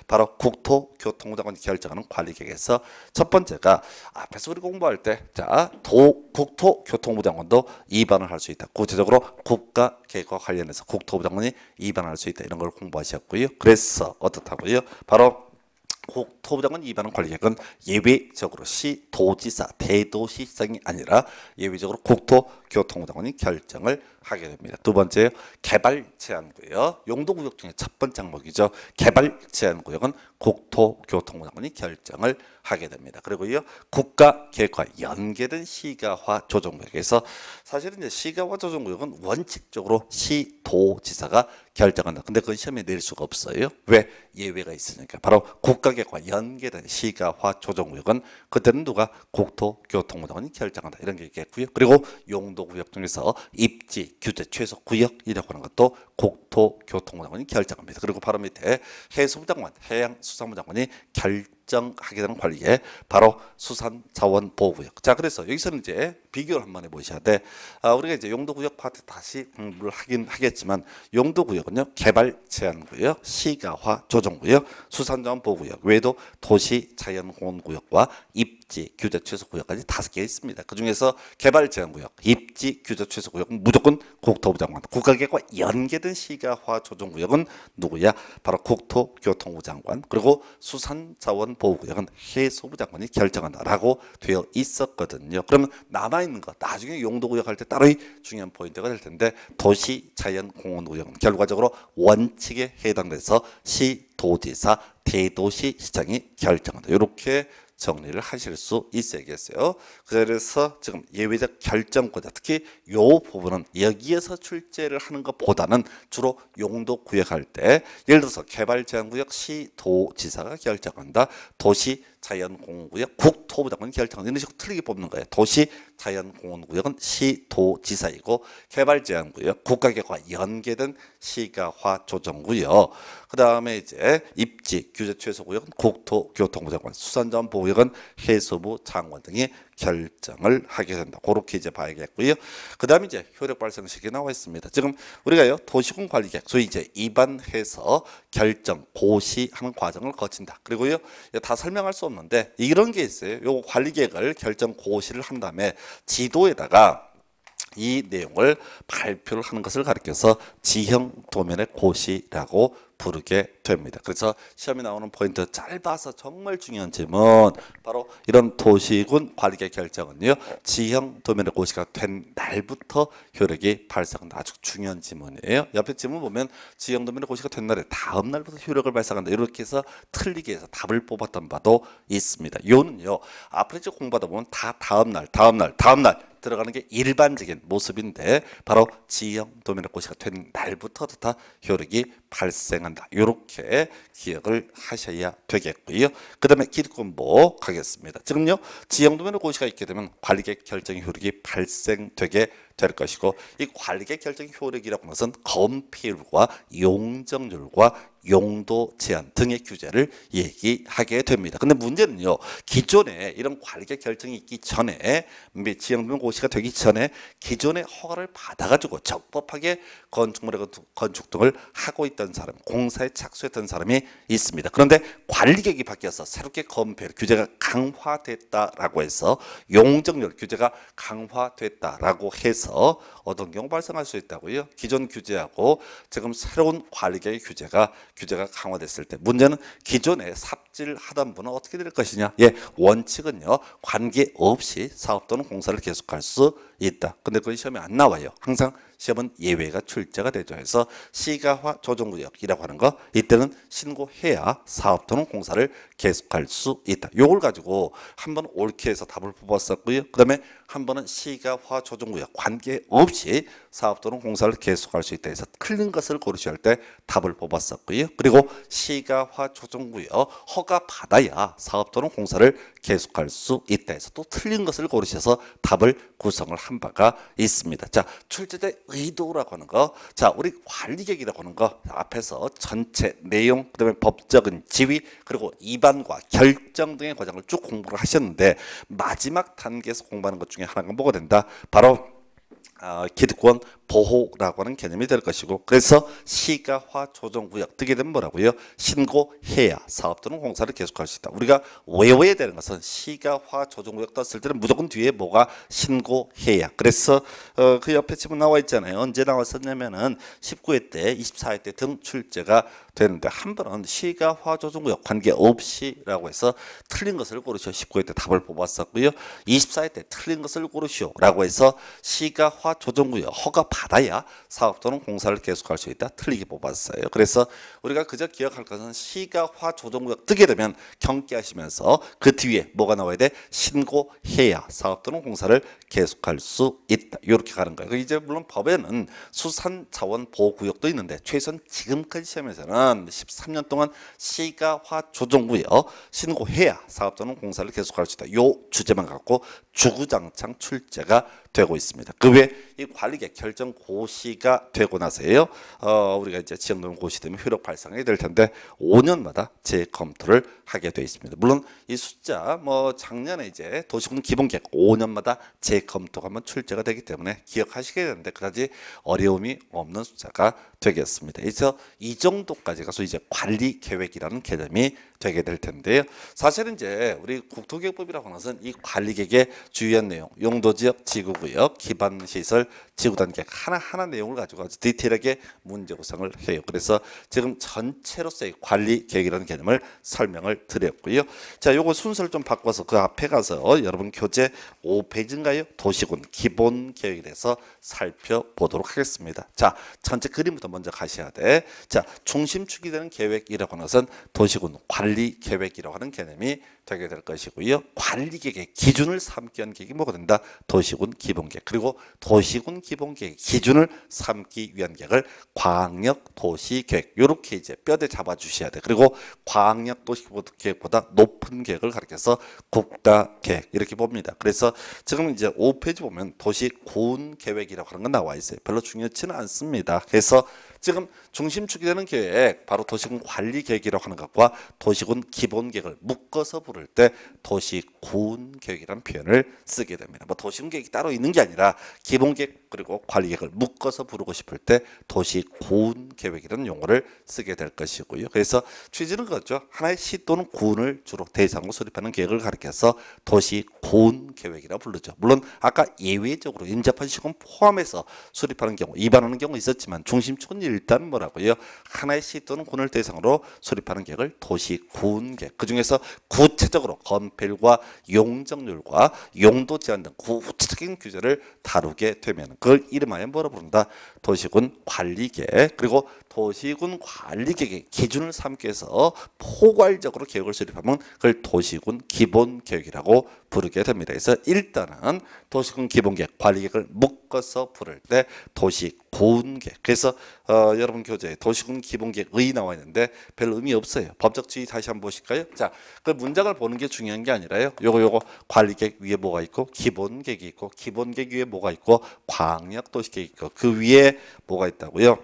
바로 국토교통장관이 결정하는 관리계획에서 첫 번째가 앞에서 우리 공부할 때 자, 도 국토교통부 장관도 입안을 할 수 있다. 구체적으로 국가 계획과 관련해서 국토부 장관이 입안할 수 있다. 이런 걸 공부하셨고요. 그래서 어떻다고요? 바로 국토부장관 위반은 관리계획은 예외적으로 시, 도지사, 대도시장이 아니라 예외적으로 국토 교통당원이 결정을 하게 됩니다. 두 번째 개발 제한구역 용도구역 중에 첫 번째 항목이죠. 개발 제한구역은 국토교통당원이 결정을 하게 됩니다. 그리고요 국가 계획과 연계된 시가화 조정구역에서 사실은 이제 시가화 조정구역은 원칙적으로 시도지사가 결정한다. 근데 그 시험에 낼 수가 없어요. 왜 예외가 있으니까 바로 국가 계획과 연계된 시가화 조정구역은 그때는 누가 국토교통당원이 결정한다 이런 게 있겠고요. 그리고 용도 강도구역 중에서 입지, 규제 최소 구역이라고 하는 것도 국토교통부장관이 결정합니다. 그리고 바로 밑에 해수부장관, 해양수산부장관이 결정하게 되는 관리에 바로 수산자원보호구역. 자, 그래서 여기서는 이제 비교를 한번 해보셔야 돼. 아, 우리가 이제 용도구역 파트 다시 공부를 하긴 하겠지만 용도구역은요 개발 제한구역, 시가화 조정구역, 수산자원 보호구역, 외도 에 도시 자연공원구역과 입지 규제 최소구역까지 다섯 개 있습니다. 그 중에서 개발 제한구역, 입지 규제 최소구역은 무조건 국토부 장관, 국가계획과 연계된 시가화 조정구역은 누구야? 바로 국토교통부 장관 그리고 수산자원 보호구역은 해소부 장관이 결정한다라고 되어 있었거든요. 그러면 남아 있는 것. 나중에 용도 구역할 때따로 중요한 포인트가 될 텐데 도시 자연 공원 구역은 결과적으로 원칙에 해당돼서 시 도지사 대도시 시장이 결정한다. 이렇게 정리를 하실 수 있어야겠어요. 그래서 지금 예외적 결정권자 특히 요 부분은 여기에서 출제를 하는 것보다는 주로 용도 구역할 때 예를 들어서 개발 제한 구역 시도지사가 결정한다. 도시 자연공원구역, 국토부장관이 결정하는 이런 식으로 틀리게 뽑는 거예요. 도시 자연공원구역은 시도지사이고 개발제한구역, 국가계획과 연계된 시가화 조정구역. 그 다음에 이제 입지 규제 최소구역은 국토교통부장관, 수산자원보호구역은 해수부 장관 등이 결정을 하게 된다. 그렇게 이제 봐야겠고요. 그 다음에 이제 효력 발생식이 나와 있습니다. 지금 우리가요, 도시군 관리계획, 소위 이제 입안해서 결정, 고시하는 과정을 거친다. 그리고요, 다 설명할 수 없는데, 이런 게 있어요. 요 관리계획을 결정, 고시를 한 다음에 지도에다가 이 내용을 발표를 하는 것을 가리켜서 지형 도면의 고시라고 부르게 됩니다. 그래서 시험에 나오는 포인트 짧아서 정말 중요한 질문 바로 이런 도시군 관리계 결정은요 지형 도면의 고시가 된 날부터 효력이 발생한다 아주 중요한 질문이에요. 옆에 질문 보면 지형 도면의 고시가 된 날에 다음 날부터 효력을 발생한다 이렇게 해서 틀리게 해서 답을 뽑았던 바도 있습니다. 요는요 앞으로 공부하다 보면 다 다음 날 다음 날 다음 날 들어가는 게 일반적인 모습인데 바로 지형 도면의 고시가 된 날부터 다 효력이 발생한다. 이렇게 기억을 하셔야 되겠고요. 그 다음에 기득권보 가겠습니다. 지금요 지형 도면의 고시가 있게 되면 관리객 결정 효력이 발생되게 될 것이고 이 관리객 결정 효력이라고 하는 것은 건폐과 용적률과 용도 제한 등의 규제를 얘기하게 됩니다. 근데 문제는요. 기존에 이런 관계 리 결정이 있기 전에 지형변 고시가 되기 전에 기존의 허가를 받아가지고 적법하게 건축물의 건축 등을 하고 있던 사람, 공사에 착수했던 사람이 있습니다. 그런데 관리계획이 바뀌어서 새롭게 건폐율 규제가 강화됐다라고 해서 용적률 규제가 강화됐다라고 해서 어떤 경우 발생할 수 있다고요. 기존 규제하고 지금 새로운 관리계획 규제가 규제가 강화됐을 때 문제는 기존에 삽질 하던 분은 어떻게 될 것이냐 예 원칙은요 관계없이 사업 또는 공사를 계속할 수 있다 근데 그건 시험에 안 나와요 항상 시험은 예외가 출제가 되죠. 해서 시가화 조정구역이라고 하는 거 이때는 신고해야 사업 또는 공사를 계속할 수 있다. 요걸 가지고 한번 옳게 해서 답을 뽑았었고요. 그 다음에 한 번은 시가화 조정구역 관계없이 사업 또는 공사를 계속할 수 있다 해서 틀린 것을 고르셔야 할 때 답을 뽑았었고요. 그리고 시가화 조정구역 허가 받아야 사업 또는 공사를 계속할 수 있다 해서 또 틀린 것을 고르셔서 답을 구성을 한 바가 있습니다. 자, 출제대 의도라고 하는 거. 자, 우리 관리계획이라고 하는 거. 앞에서 전체 내용, 그다음에 법적인 지위, 그리고 입안과 결정 등의 과정을 쭉 공부를 하셨는데 마지막 단계에서 공부하는 것 중에 하나가 뭐가 된다? 바로 어, 기득권 보호라고 하는 개념이 될 것이고 그래서 시가화 조정구역 뜨게 되면 뭐라고요? 신고해야 사업 또는 공사를 계속할 수 있다. 우리가 외워야 되는 것은 시가화 조정구역 떴을 때는 무조건 뒤에 뭐가 신고해야 그래서 어, 그 옆에 지금 나와 있잖아요. 언제 나왔었냐면은 19회 때 24회 때 등 출제가 되는데 한 번은 시가 화조중역 관계없이라고 해서 틀린 것을 고르시오 19회 때 답을 뽑았었고요. 24회 때 틀린 것을 고르시오라고 해서 시가 화조정구역 허가 받아야 사업 또는 공사를 계속할 수 있다. 틀리게 뽑았어요. 그래서 우리가 그저 기억할 것은 시가 화조정구역 뜨게 되면 경계하시면서 그 뒤에 뭐가 나와야 돼? 신고해야 사업 또는 공사를 계속할 수 있다. 이렇게 가는 거예요. 그 이제 물론 법에는 수산자원보호구역도 있는데 최소한 지금까지 시험에서는 동안 13년 동안 시가화 조정구역 신고해야 사업자는 공사를 계속할 수 있다. 요 주제만 갖고 주구장창 출제가 되고 있습니다. 그외이 관리계 결정 고시가 되고 나서요 어, 우리가 이제 지역농 고시되면 효력 발생이 될 텐데 5년마다 재검토를 하게 되어 있습니다. 물론 이 숫자 뭐 작년에 이제 도시군 기본계획 5년마다 재검토가 한 출제가 되기 때문에 기억하시게 되는데 그다지 어려움이 없는 숫자가 되겠습니다. 그래서 이 정도까지가 소 이제 관리 계획이라는 개념이 되게 될 텐데요. 사실은 이제 우리 국토계획법이라고 하는 것은 이 관리 계획의 주요한 내용, 용도 지역, 지구구 구역, 기반 시설, 지구 단계 하나하나 내용을 가지고 아주 디테일하게 문제 구성을 해요. 그래서 지금 전체로서의 관리 계획이라는 개념을 설명을 드렸고요. 자, 요거 순서를 좀 바꿔서 그 앞에 가서 여러분 교재 5페이지인가요? 도시군 기본 계획에 대해서 살펴보도록 하겠습니다. 자, 전체 그림부터 먼저 가셔야 돼. 자, 중심축이 되는 계획이라고 하는 것은 도시군 관리 계획이라고 하는 개념이 되게 될 것이고요. 관리계획 기준을 삼기 위한 계획이 뭐가 된다? 도시군 기본계획 그리고 도시군 기본계획 기준을 삼기 위한 계획을 광역 도시계획 이렇게 이제 뼈대 잡아주셔야 돼. 그리고 광역 도시계획보다 높은 계획을 가리켜서 국가계획 이렇게 봅니다. 그래서 지금 이제 5페이지 보면 도시군 계획이라고 하는 건 나와 있어요. 별로 중요치는 않습니다. 그래서 지금 중심축이 되는 계획 바로 도시군 관리 계획이라고 하는 것과 도시군 기본 계획을 묶어서 부를 때 도시군 계획이라는 표현을 쓰게 됩니다. 뭐 도시군 계획이 따로 있는 게 아니라 기본 계획 그리고 관리계획을 묶어서 부르고 싶을 때 도시 고운 계획이라는 용어를 쓰게 될 것이고요. 그래서 취지는 그렇죠. 하나의 시 또는 군을 주로 대상으로 수립하는 계획을 가리켜서 도시 고운 계획이라 부르죠. 물론 아까 예외적으로 인접한 시군 포함해서 수립하는 경우 위반하는 경우 있었지만 중심축은 일단 뭐라고요? 하나의 시 또는 군을 대상으로 수립하는 계획을 도시 고운 계획. 그중에서 구체적으로 건폐율과 용적률과 용도 제한 등 구체적인 규제를 다루게 되면 그걸 이름하여 뭐라 부른다? 도시군 관리계 획 그리고 도시군 관리계의 기준을 삼기 위해서 포괄적으로 개혁을 수립하면 그걸 도시군 기본 계획이라고 부르게 됩니다. 그래서 일단은 도시군 기본 계획 관리계획을 묶어서 부를 때 도시군 계획 그래서 어, 여러분 교재에 도시군 기본 계획의 나와 있는데 별 의미 없어요. 법적 지위 다시 한번 보실까요? 자, 그 문장을 보는 게 중요한 게 아니라요. 요거 요거 관리계획 위에 뭐가 있고 기본 계획이 있고 기본 계획 위에 뭐가 있고 광역 도시 계획 있고 그 위에 뭐가 있다고요?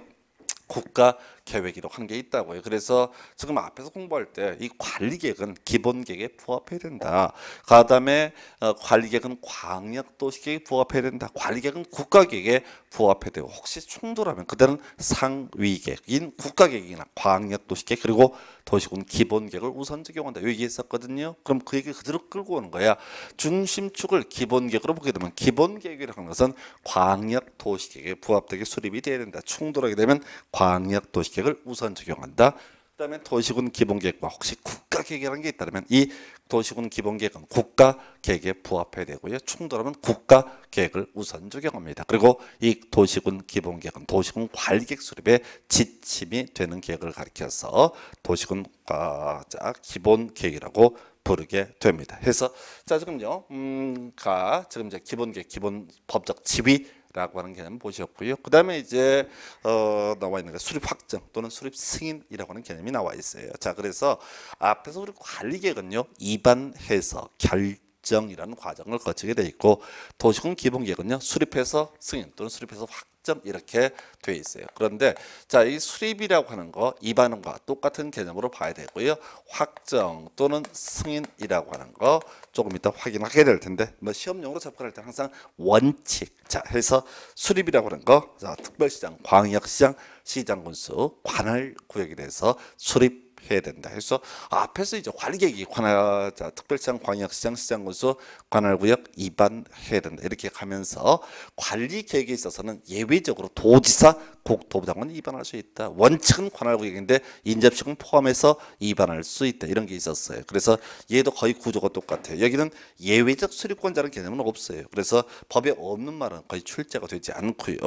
국가 계획이라고 하는 게 있다고요. 해 그래서 지금 앞에서 공부할 때 이 관리계획은 기본계획에 부합해야 된다. 그다음에 어, 관리계획은 광역도시계획에 부합해야 된다. 관리계획은 국가계획에 부합해야 되고 혹시 충돌하면 그때는 상위계획인 국가계획이나 광역도시계획 그리고 도시군 기본계획을 우선 적용한다. 이 얘기했었거든요. 그럼 그 얘기 그대로 끌고 오는 거야. 중심축을 기본계획으로 보게 되면 기본계획이라는 것은 광역도시계획에 부합되게 수립이 돼야 된다. 충돌하게 되면 광역도시 도시계획을 우선 적용한다. 그다음에 도시군 기본계획과 혹시 국가계획이라는 게 있다면 이 도시군 기본계획은 국가계획에 부합해야 되고요. 충돌하면 국가계획을 우선 적용합니다. 그리고 이 도시군 기본계획은 도시군 관리계획 수립의 지침이 되는 계획을 가리켜서 도시군 과자 기본계획이라고 부르게 됩니다. 해서 자 지금요, 음가 지금 이제 기본계획 기본 법적 지위 라고 하는 개념 보셨고요. 그 다음에 이제 어, 나와 있는 게 그 수립 확정 또는 수립 승인이라고 하는 개념이 나와 있어요. 자 그래서 앞에서 우리 관리계획은요 이반 해서 결 정이라는 과정을 거치게 돼 있고 도시공 기본계획은요 수립해서 승인 또는 수립해서 확 시점 이렇게 돼 있어요. 그런데 자 이 수립이라고 하는 거 입안음과 똑같은 개념으로 봐야 되고요. 확정 또는 승인이라고 하는 거 조금 이따 확인하게 될 텐데 뭐 시험용으로 접근할 때 항상 원칙 자 해서 수립이라고 하는 거 자, 특별시장, 광역시장, 시장군수, 관할구역에 대해서 수립 해야 된다. 그래서 앞에서 이제 관계이 관할자 특별시장 광역시장 시장군서 관할구역 이반해야 된다. 이렇게 가면서 관리 계획에 있어서는 예외적으로 도지사 국도부장관이 입안할 수 있다. 원칙은 관할구역인데 인접식은 포함해서 입안할 수 있다. 이런 게 있었어요. 그래서 얘도 거의 구조가 똑같아요. 여기는 예외적 수립권자는 라 개념은 없어요. 그래서 법에 없는 말은 거의 출제가 되지 않고요.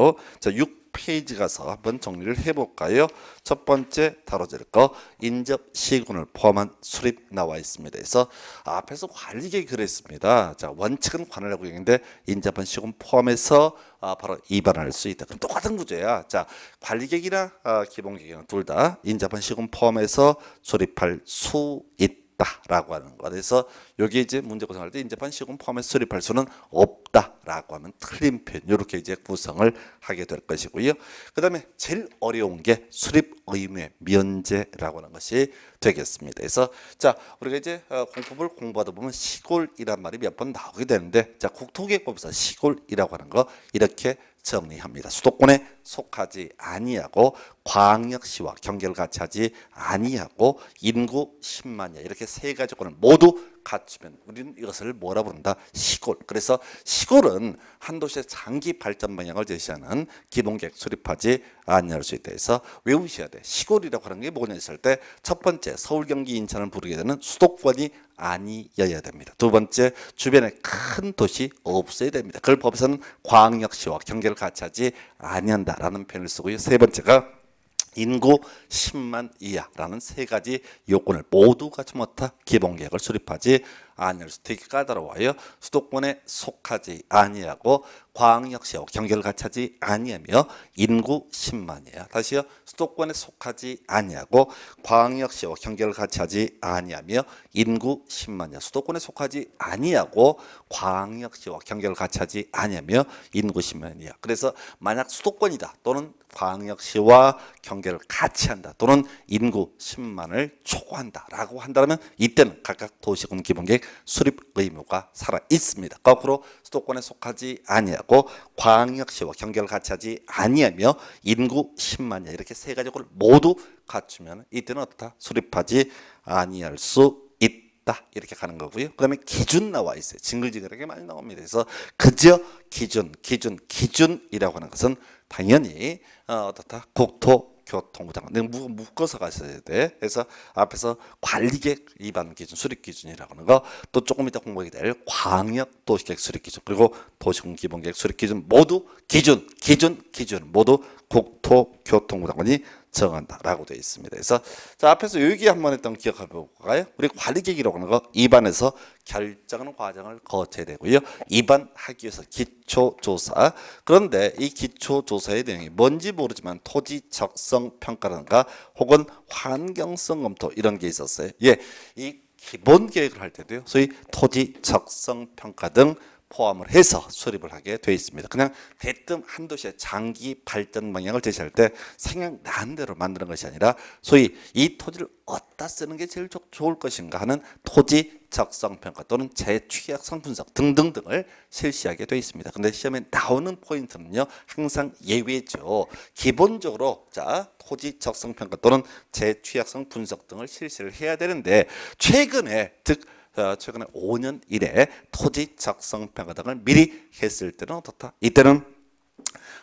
자, 6 페이지 가서 한번 정리를 해볼까요? 첫 번째 다뤄질 거 인접 시군을 포함한 수립 나와 있습니다. 그래서 앞에서 관리계획이 그랬습니다. 자 원칙은 관할하고 있는데 인접한 시군 포함해서 아, 바로 이안할수 있다. 그럼 똑같은 구조야. 자관리계이나 아, 기본계획은둘 다 인접한 시군 포함해서 수립할 수 있다. 있다라고 하는 거. 그래서 여기 이제 문제 구성할 때 인접한 시공 포함해서 수립할 수는 없다라고 하면 틀린 표현. 이렇게 이제 구성을 하게 될 것이고요. 그다음에 제일 어려운 게 수립 의무의 면제라고 하는 것이 되겠습니다. 그래서 자 우리가 이제 어, 공법을 공부하다 보면 시골이란 말이 몇 번 나오게 되는데 자국토계법에서 시골이라고 하는 거 이렇게 정리합니다. 수도권에 속하지 아니하고 광역시와 경계를 같이 하지 아니하고 인구 10만여 이렇게 세 가지 조건을 모두 갖추면 우리는 이것을 뭐라 부른다? 시골. 그래서 시골은 한 도시의 장기 발전 방향을 제시하는 기본 계획 수립하지 아니할 수 있다 해서 외우셔야 돼. 시골이라고 하는 게 뭐냐 했을 때 첫 번째 서울, 경기, 인천을 부르게 되는 수도권이 아니어야 됩니다. 두 번째 주변에 큰 도시 없어야 됩니다. 그걸 법에서는 광역시와 경계를 같이 하지 아니한다라는 표현을 쓰고요. 세 번째가 인구 10만 이하라는 세 가지 요건을 모두 갖지 못하 기본 계획을 수립하지 아니할 수 되게 까다로워요. 수도권에 속하지 아니하고 광역시하 경계를 같이 지 아니하며 인구 1 0만이에 다시요. 수도권에 속하지 아니하고 광역시하 경계를 같이 지 아니하며 인구 10만이야. 수도권에 속하지 아니하고 광역시와 경계를 같이 지 아니하며 인구 10만이야. 그래서 만약 수도권이다 또는 광역시와 경계를 같이 한다 또는 인구 10만을 초과한다라고 한다면 이때는 각각 도시군기본계획 수립 의무가 살아 있습니다. 거꾸로 수도권에 속하지 아니하고 광역시와 경계를 같이 하지 아니하며 인구 1 0만이 이렇게 세 가지를 모두 갖추면 이때는 어떻다 수립하지 아니할 수 이렇게 가는 거고요. 그다음에 기준 나와 있어요. 징글징글하게 많이 나옵니다. 그래서 그저 기준, 기준, 기준이라고 하는 것은 당연히 어, 어떻다 국토 교통부장 관 내가 묶어서 가셔야 돼. 그래서 앞에서 관리객 위반 기준 수립 기준이라고 하는 거 또 조금 이따 공부하게 될 광역 도시계획 수립 기준 그리고 도시공 기본계획 수립 기준 모두 기준 기준 기준 모두 국토교통부장관이 정한다라고 되어 있습니다. 그래서 자 앞에서 여기 한 번 했던 기억해 볼까요? 우리 관리계획이라고 하는 거 입안에서 결정 하는 과정을 거쳐야 되고요. 입안하기 위해서 기초조사. 그런데 이 기초조사의 내용이 뭔지 모르지만 토지 적성 평가라든가 혹은 환경성 검토 이런 게 있었어요. 예, 이 기본 계획을 할 때도요. 소위 토지 적성 평가 등 포함을 해서 수립을 하게 되어 있습니다. 그냥 대뜸 한 도시의 장기 발전 방향을 제시할 때생각난는 대로 만드는 것이 아니라 소위 이 토지를 어디다 쓰는 게 제일 좋을 것인가 하는 토지 적성평가 또는 재취약성 분석 등등등을 실시하게 되어 있습니다. 근데 시험에 나오는 포인트는요. 항상 예외죠. 기본적으로 자 토지 적성평가 또는 재취약성 분석 등을 실시를 해야 되는데 최근에 즉 어, 최근에 5년 이래 토지 작성 평가 등을 미리 했을 때는 어떻다? 이때는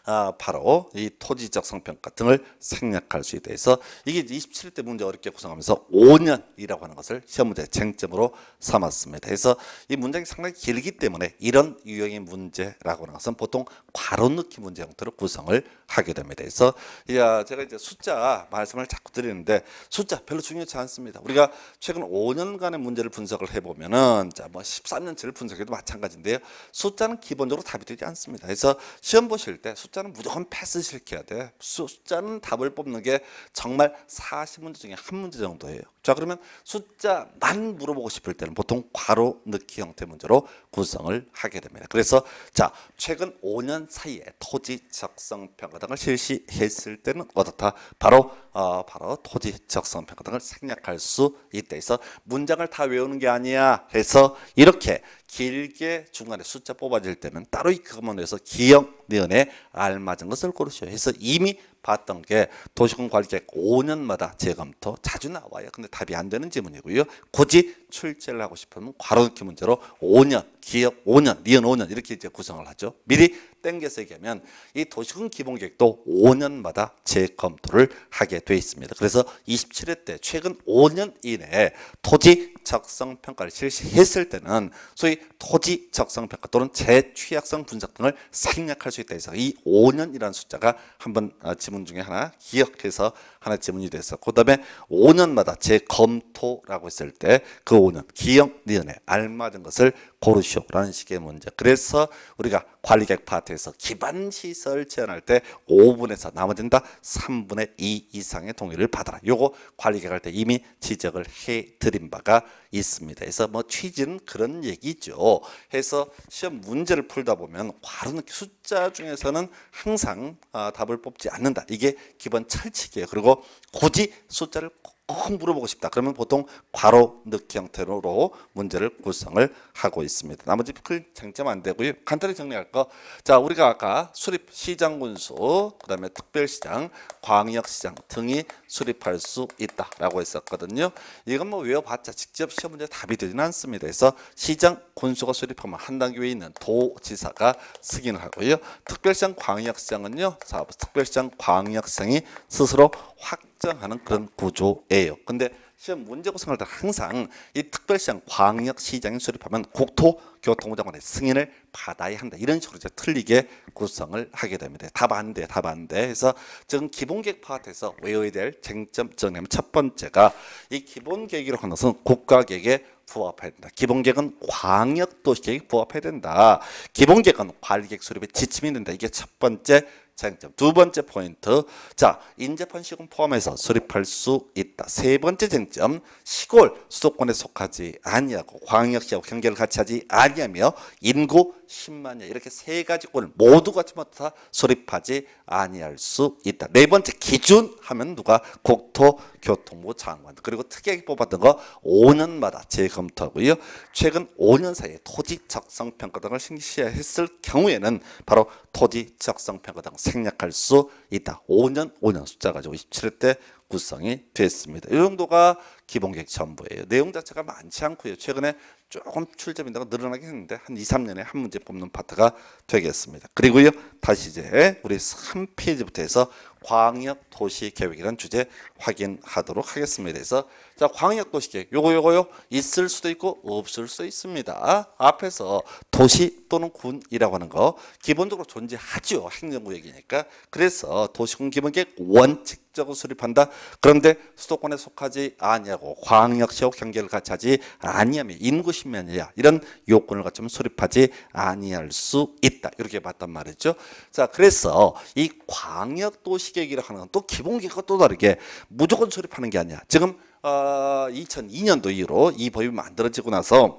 아, 바로 이 토지 작성 평가 등을 생략할 수 있다 서 이게 27대 문제 어렵게 구성하면서 5년이라고 하는 것을 시험 문제 쟁점으로 삼았습니다. 그래서 이 문장이 상당히 길기 때문에 이런 유형의 문제라고 하는 것은 보통 과로 넣기 문제 형태로 구성을 하게 됩니다. 그래서 야 아, 제가 이제 숫자 말씀을 자꾸 드리는데 숫자 별로 중요치 않습니다. 우리가 최근 5년간의 문제를 분석을 해보면은 자뭐 1 3년째를 분석해도 마찬가지인데요. 숫자는 기본적으로 답이 되지 않습니다. 그래서 시험 보실 때 숫자는 무조건 패스 시켜야 돼. 숫자는 답을 뽑는 게 정말 40문제 중에 한 문제 정도예요. 자 그러면 숫자만 물어보고 싶을 때는 보통 괄호 넣기 형태 문제로 구성을 하게 됩니다. 그래서 자 최근 5년 사이에 토지 적성 평가등을 실시했을 때는 어떻다? 바로 어, 바로 토지 적성 평가등을 생략할 수 있다. 해서 문장을 다 외우는 게 아니야. 해서 이렇게 길게 중간에 숫자 뽑아질 때는 따로 이 그만에서 기억 내연에 알맞은 것을 고르셔. 해서 이미 봤던 게 도시권 관리계획 5년마다 재검토 자주 나와요. 근데 답이 안 되는 질문이고요고이 출제를 하고 싶으면 괄호 넣기 문제로 5년 기업 5년, 니은 5년 이렇게 이제 구성을 하죠. 미리 땡겨서 얘기하면 이 도시군 기본계획도 5년마다 재검토를 하게 돼 있습니다. 그래서 27회 때 최근 5년 이내에 토지 적성 평가를 실시했을 때는 소위 토지 적성 평가 또는 재취약성 분석 등을 생략할 수 있다 해서 이 5년이라는 숫자가 한번 지문 어, 중에 하나 기억해서 하나 지문이 됐어. 그다음에 5년마다 재검토라고 했을 때 그 5년 기역 니은에 알맞은 것을 고르시오라는 식의 문제. 그래서 우리가 관리객 파트에서 기반 시설 제한할 때 5분에서 나머지는 다 3분의 2 이상의 동의를 받아라. 요거 관리객 할때 이미 지적을 해 드린 바가 있습니다. 그래서 뭐 취지는 그런 얘기죠. 해서 시험 문제를 풀다 보면 과로는 숫자 중에서는 항상 아, 답을 뽑지 않는다. 이게 기본 철칙이에요. 그리고 굳이 숫자를 꼭 물어보고 싶다. 그러면 보통 괄호 넣기 형태로 문제를 구성을 하고 있습니다. 나머지 큰쟁점안 되고요. 간단히 정리할 거. 자, 우리가 아까 수립 시장 군수, 그다음에 특별 시장, 광역 시장 등이 수립할 수 있다라고 했었거든요. 이건 뭐 외워봤자 직접 시험 문제 답이 되진 않습니다. 그래서 시장 군수가 수립하면 한 단계 위에 있는 도지사가 승인을 하고요. 특별 시장, 광역 시장은요. 자, 특별 시장, 광역 시장이 스스로 확 확장하는 그런 구조예요. 근데 시험 문제 구성할 때 항상 이 특별시장 광역시장에 수립하면 국토교통부장관의 승인을 받아야 한다. 이런 식으로 이제 틀리게 구성을 하게 됩니다. 답 안 돼, 답안 돼. 그래서 지금 기본계획 파트에서 외워야 될 쟁점점이 첫 번째가 이 기본계획이라고 하는 것은 국가계획에 부합해야 된다. 기본계획은 광역도시계획 에 부합해야 된다. 기본계획은 관리계획 수립의 지침이 된다. 이게 첫 번째 쟁점. 두 번째 포인트. 자, 인재편식은 포함해서 수립할 수 있다. 세 번째 쟁점. 시골 수도권에 속하지 아니하고 광역시하고 경계를 같이 하지 아니하며 인구 십만여 이렇게 세 가지 오늘 모두가 뭐 다 수립하지 아니할 수 있다. 네 번째 기준 하면 누가 국토교통부 장관 그리고 특이 뽑았던 거 5년마다 재검토하고요. 최근 5년 사이에 토지 적성 평가 등을 실시했을 경우에는 바로 토지 적성 평가 등 생략할 수 있다. 5년 5년 숫자 가지고 27회 때 구성이 됐습니다. 이 정도가 기본계획 전부예요. 내용 자체가 많지 않고요. 최근에 조금 출제 빈도가 늘어나긴 했는데 한 2, 3년에 한 문제 뽑는 파트가 되겠습니다. 그리고요. 다시 이제 우리 3페이지부터 해서 광역 도시 계획이라는 주제 확인하도록 하겠습니다. 그래서 자, 광역 도시 계획 요거 요거요. 있을 수도 있고 없을 수 있습니다. 앞에서 도시 또는 군이라고 하는 거 기본적으로 존재하죠. 행정구 얘기니까. 그래서 도시군 기본계획 원칙적으로 수립한다. 그런데 수도권에 속하지 아니하고 광역 지역 경계를 같이 하지 아니하면 인구 10만 이야 이런 요건을 갖추면 수립하지 아니할 수 있다. 이렇게 봤단 말이죠. 자, 그래서 이 광역 도시 시계기를 하는 건 또 기본기가 또 다르게 무조건 수립하는 게 아니야. 지금 어, 2002년도 이후로 이 법이 만들어지고 나서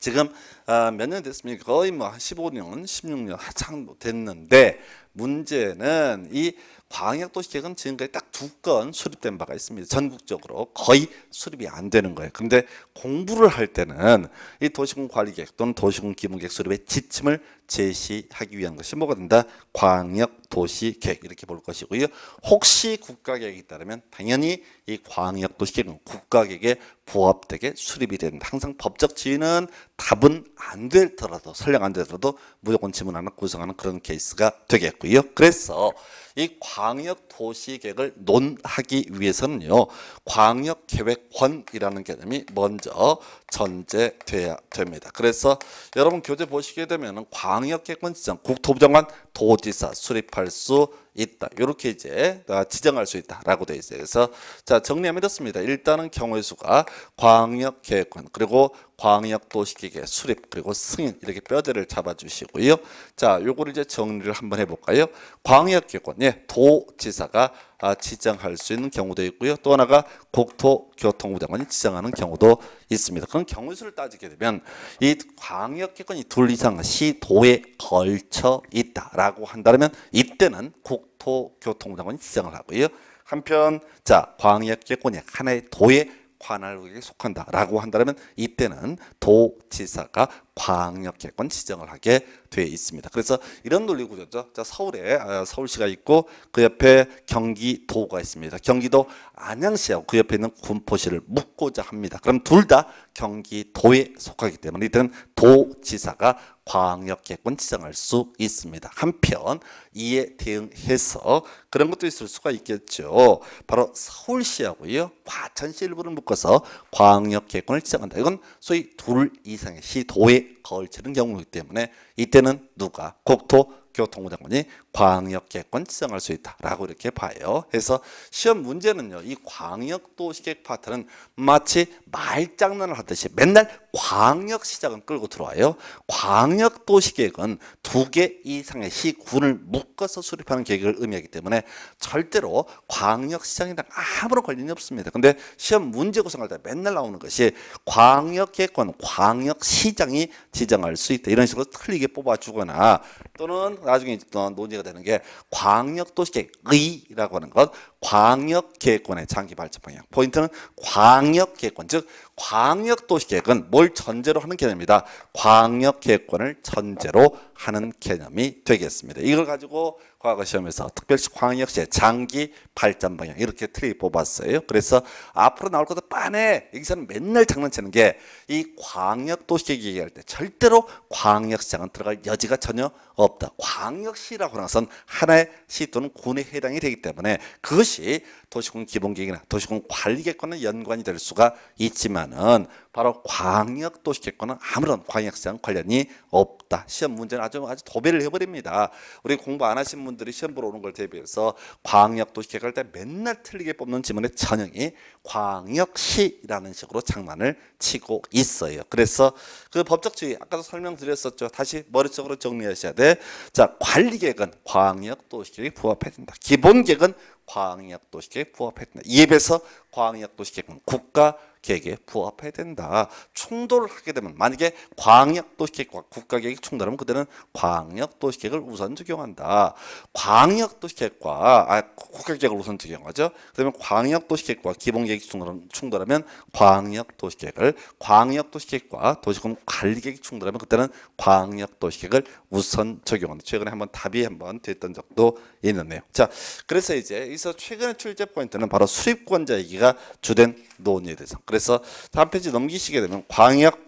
지금 아, 몇년 됐습니까? 거의 뭐한 15년, 16년 한창 뭐 됐는데 문제는 이 광역도시 계획은 지금까지 딱 두 건 수립된 바가 있습니다. 전국적으로 거의 수립이 안 되는 거예요. 근데 공부를 할 때는 이 도시군 관리계획 또는 도시군 기본계획 수립의 지침을 제시하기 위한 것이 뭐가 된다? 광역도시 계획 이렇게 볼 것이고요. 혹시 국가계획이 따르면 당연히 이 광역도시 계획은 국가계획에 부합되게 수립이 된다. 항상 법적 지위는 답은 안 되더라도 설령 안 되더라도 무조건 지문 하나 구성하는 그런 케이스가 되겠고요. 그래서 이 광역 도시 계획을 논하기 위해서는요. 광역 계획권이라는 개념이 먼저 전제돼야 됩니다. 그래서 여러분 교재 보시게 되면은 광역 계획권 지정 국토부 장관 도지사 수립할 수 있다. 이렇게 이제 지정할 수 있다라고 돼 있어요. 그래서 자 정리하면 됐습니다. 일단은 경우의 수가 광역 계획권 그리고 광역 도시기계 수립 그리고 승인 이렇게 뼈대를 잡아주시고요. 자 요거를 이제 정리를 한번 해볼까요? 광역 계획권 예, 도지사가 아, 지정할 수 있는 경우도 있고요. 또 하나가 국토교통부 장관이 지정하는 경우도 있습니다. 그런 경우수를 따지게 되면 이 광역기관이 둘 이상 시도에 걸쳐 있다라고 한다면 이때는 국토교통부 장관이 지정을 하고요. 한편 자 광역기관이 하나의 도에 관할국에 속한다라고 한다면 이때는 도지사가 광역개권 지정을 하게 돼 있습니다. 그래서 이런 논리 구조죠. 자, 서울에 아, 서울시가 있고 그 옆에 경기도가 있습니다. 경기도 안양시하고 그 옆에 있는 군포시를 묶고자 합니다. 그럼 둘 다 경기도에 속하기 때문에 이들은 도지사가 광역개권 지정할 수 있습니다. 한편 이에 대응해서 그런 것도 있을 수가 있겠죠. 바로 서울시하고요. 과천시 일부를 묶어서 광역개권을 지정한다. 이건 소위 둘 이상의 시도에 거울 치는 경우이기 때문에 이때는 누가 국토교통부 장관이 광역 객권 지정할 수 있다라고 이렇게 봐요. 그래서 시험 문제는요. 이 광역 도시계획 파트는 마치 말장난을 하듯이 맨날 광역 시작은 끌고 들어와요. 광역 도시계획은 두 개 이상의 시군을 묶어서 수립하는 계획을 의미하기 때문에 절대로 광역 시장이랑 아무런 관련이 없습니다. 근데 시험 문제 구성할 때 맨날 나오는 것이 광역 객획권 광역 시장이 지정할 수 있다. 이런 식으로 틀리게 뽑아주거나 또는 나중에 또 논의가 되는 게 광역도시계획이라고 하는 건 광역계획권의 장기발전 방향. 포인트는 광역계획권, 즉 광역도시계획은 뭘 전제로 하는 개념입니다. 광역계획권을 전제로 하는 개념이 되겠습니다. 이걸 가지고 과거 시험에서 특별시 광역시의 장기 발전 방향 이렇게 틀이 뽑았어요. 그래서 앞으로 나올 것도 빤해. 여기서는 맨날 장난치는 게 이 광역 도시 얘기할 때 절대로 광역시장은 들어갈 여지가 전혀 없다. 광역시라고 나선 하나의 시 또는 군에 해당이 되기 때문에 그것이 도시군 기본계획이나 도시군 관리계획과는 연관이 될 수가 있지만은 바로 광역도시계획과는 아무런 광역성 관련이 없다. 시험 문제는 아주 아주 도배를 해버립니다. 우리 공부 안 하신 분들이 시험 보러 오는 걸 대비해서 광역도시계획할 때 맨날 틀리게 뽑는 지문의 전형이 광역시라는 식으로 장난을 치고 있어요. 그래서 그 법적주의 아까도 설명드렸었죠. 다시 머릿속으로 정리하셔야 돼. 자 관리계획은 광역도시계획 부합해야 된다. 기본계획은 광역도시계획 부합해야 된다. 이에 비해서 광역도시계획은 국가 계획에 부합해야 된다. 충돌하게 을 되면 만약에 광역 도시계획과 국가 계획이 충돌하면 그때는 광역 도시계획을 우선 적용한다. 광역 도시계획과 아, 국가 계획을 우선 적용하죠. 그러면 광역 도시계획과 기본 계획이 충돌하면 광역 도시계획을 광역 도시계획과 도시공 관리 계획이 충돌하면 그때는 광역 도시계획을 우선 적용한다. 최근에 한번 답이 한번 됐던 적도 있는데요. 자, 그래서 이제 이서최근에 출제 포인트는 바로 수립권자 얘기가 주된 논의에 대해서. 그래서 다음 페이지 넘기시게 되면 광역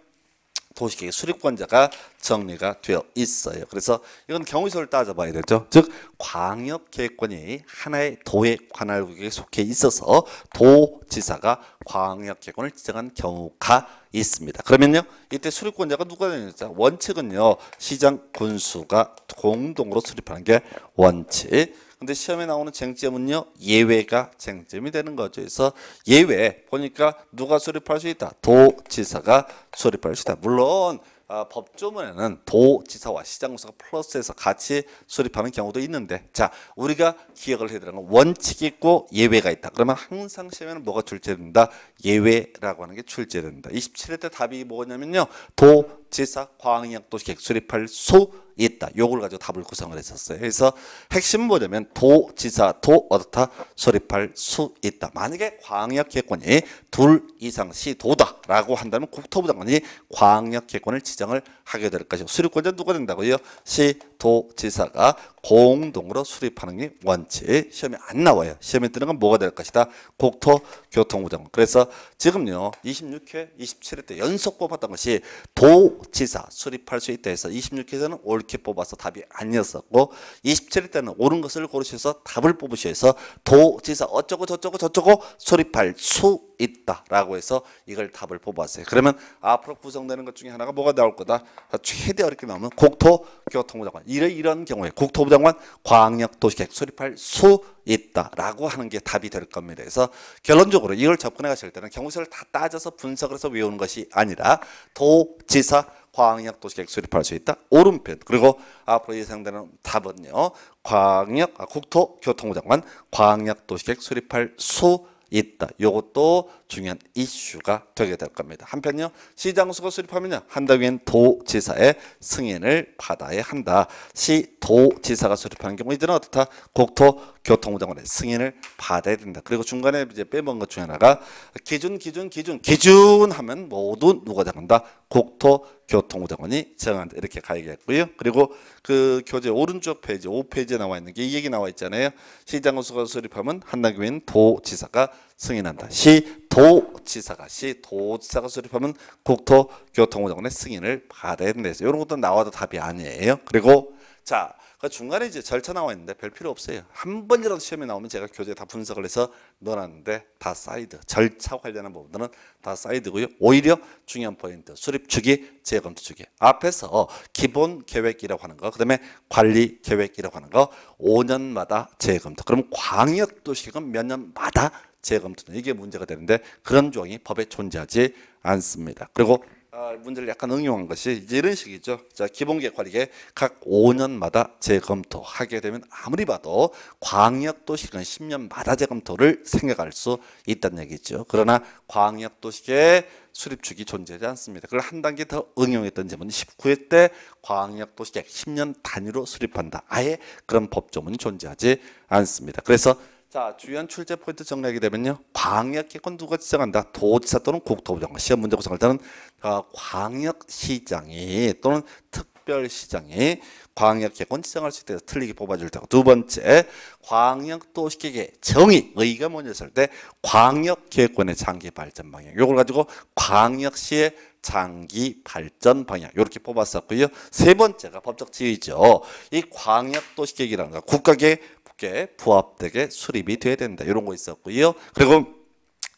도시계획 수립권자가 정리가 되어 있어요. 그래서 이건 경우서를 따져봐야 되죠. 즉 광역계획권이 하나의 도의 관할구에 속해 있어서 도지사가 광역계획권을 지정한 경우가 있습니다. 그러면요. 이때 수립권자가 누가 되느냐. 원칙은요. 시장 군수가 공동으로 수립하는 게 원칙. 근데 시험에 나오는 쟁점은요. 예외가 쟁점이 되는 거죠. 그래서 예외 보니까 누가 수립할 수 있다. 도지사가 수립할 수 있다. 물론 아, 법조문에는 도지사와 시장고사가 플러스해서 같이 수립하는 경우도 있는데 자 우리가 기억을 해야 되는 건 원칙이 있고 예외가 있다 그러면 항상 시험에는 뭐가 출제된다 예외라고 하는 게 출제된다 27회 때 답이 뭐냐면요 도 지사, 과학력도 수립할 수 있다. 요걸 가지고 답을 구성을 했었어요. 그래서 핵심 뭐냐면 도, 지사, 도, 어떻다 수립할 수 있다. 만약에 과학력 기획권이 둘 이상 시 도다라고 한다면 국토부 장관이 과학력 기획권을 지정을 하게 될 것이고 수립권자 누가 된다고요? 시, 도, 지사가 공동으로 수립하는 게 원칙. 시험에 안 나와요. 시험에 뜨는 건 뭐가 될 것이다? 국토교통부 장관. 그래서 지금요. 26회, 27회 때 연속 뽑았던 것이 도, 지사 수립할 수 있다 해서 26회에서는 옳게 뽑아서 답이 아니었었고 27회 때는 옳은 것을 고르셔서 답을 뽑으셔서 도지사 어쩌고 저쩌고 저쩌고 수립할 수 있다라고 해서 이걸 답을 뽑았어요. 그러면 앞으로 아, 구성되는 것 중에 하나가 뭐가 나올 거다. 최대 어렵게 나오면 국토교통부 장관. 이런, 이런 경우에 국토부 장관 광역도시계획 수립할 수 있다라고 하는 게 답이 될 겁니다. 그래서 결론적으로 이걸 접근해 가실 때는 경우서를 다 따져서 분석을 해서 외우는 것이 아니라 도지사 광역 도시계획 수립할 수 있다. 오른편. 그리고 앞으로 예상되는 답은요. 광역 아, 국토교통부 장관 광역 도시계획 수립할 수 있다. 있다. 요것도 중요한 이슈가 되게 될 겁니다. 한편요. 시장수가 수립하면요. 한다기엔 도지사의 승인을 받아야 한다. 시도지사가 수립하는 경우 이들은 어떻다? 국토교통부장관의 승인을 받아야 된다. 그리고 중간에 이제 빼먹은 것 중에 하나가 기준 기준 기준 기준 하면 모두 누가 잡는다? 국토 교통정원이 정한다 이렇게 가야겠고요. 그리고 그 교재 오른쪽 페이지 5페이지에 나와 있는 게 이 얘기 나와 있잖아요. 시장 건수가 수립하면 한나교인 도지사가 승인한다. 시 도지사가 시 도지사가 수립하면 국토교통정원의 승인을 받아야 된다. 이런 것도 나와도 답이 아니에요. 그리고 자그 중간에 이제 절차 나와 있는데 별 필요 없어요. 한 번이라도 시험에 나오면 제가 교재에 다 분석을 해서 넣어놨는데 다 사이드 절차 관련한 부분들은 다 사이드고요. 오히려 중요한 포인트 수립 주기, 재검토 주기 앞에서 기본 계획이라고 하는 거, 그다음에 관리 계획이라고 하는 거 5년마다 재검토. 그럼 광역 도시계획몇 년마다 재검토는 이게 문제가 되는데 그런 조항이 법에 존재하지 않습니다. 그리고 문제를 아, 약간 응용한 것이 이제 이런 식이죠. 자, 기본계획 관리계 각 5년마다 재검토하게 되면 아무리 봐도 광역도시는 10년마다 재검토를 생각할 수 있다는 얘기죠. 그러나 광역도시계 수립축이 존재하지 않습니다. 그걸 한 단계 더 응용했던 점은 19회 때 광역도시계 10년 단위로 수립한다. 아예 그런 법조문이 존재하지 않습니다. 그래서 자, 주요한 출제 포인트 정리하게 되면요. 광역기권 누가 지정한다. 도지사 또는 국토부장 시험 문제 구성할 때는 아, 광역시장이 또는 특별시장이 광역기권 지정할 수 있다. 틀리게 뽑아줄 테고두 번째 광역도시계획 의 정의 의의가 먼저 했을때광역기권의 장기 발전 방향 요걸 가지고 광역시의 장기 발전 방향 이렇게 뽑았었고요. 세 번째가 법적 지위죠. 이 광역도시계획이라는 거 국가계 획 맞게 부합되게 수립이 돼야 된다. 이런 거 있었고요. 그리고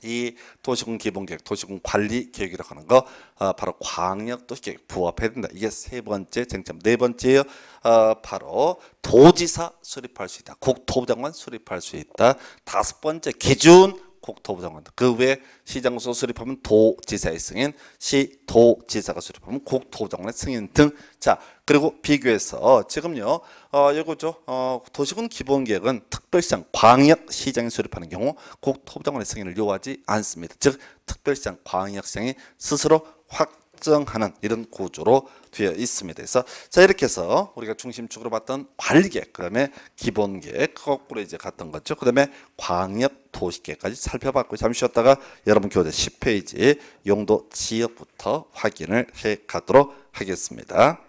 이 도시군 기본계획, 도시군 관리 계획이라고 하는 거 어, 바로 광역 도시계획 부합해야 된다. 이게 세 번째 쟁점. 네 번째요. 어, 바로 도지사 수립할 수 있다. 국토부 장관 수립할 수 있다. 다섯 번째 기준 국토부 장관다. 그 외에 시장소 수립하면 도지사의 승인, 시 도지사가 수립하면 국토부 장관의 승인 등. 자 그리고 비교해서 지금요 어 요거죠 어 도시군 기본계획은 특별시장 광역시장이 수립하는 경우 국토부 장관의 승인을 요하지 구 않습니다. 즉 특별시장 광역시장이 스스로 확 확정하는 이런 구조로 되어 있습니다. 그래서 자 이렇게 해서 우리가 중심축으로 봤던 관리계획, 그다음에 기본계획 거꾸로 이제 갔던 거죠. 그다음에 광역 도시계까지 살펴봤고 잠시 쉬었다가 여러분 교재 10페이지 용도 지역부터 확인을 해 가도록 하겠습니다.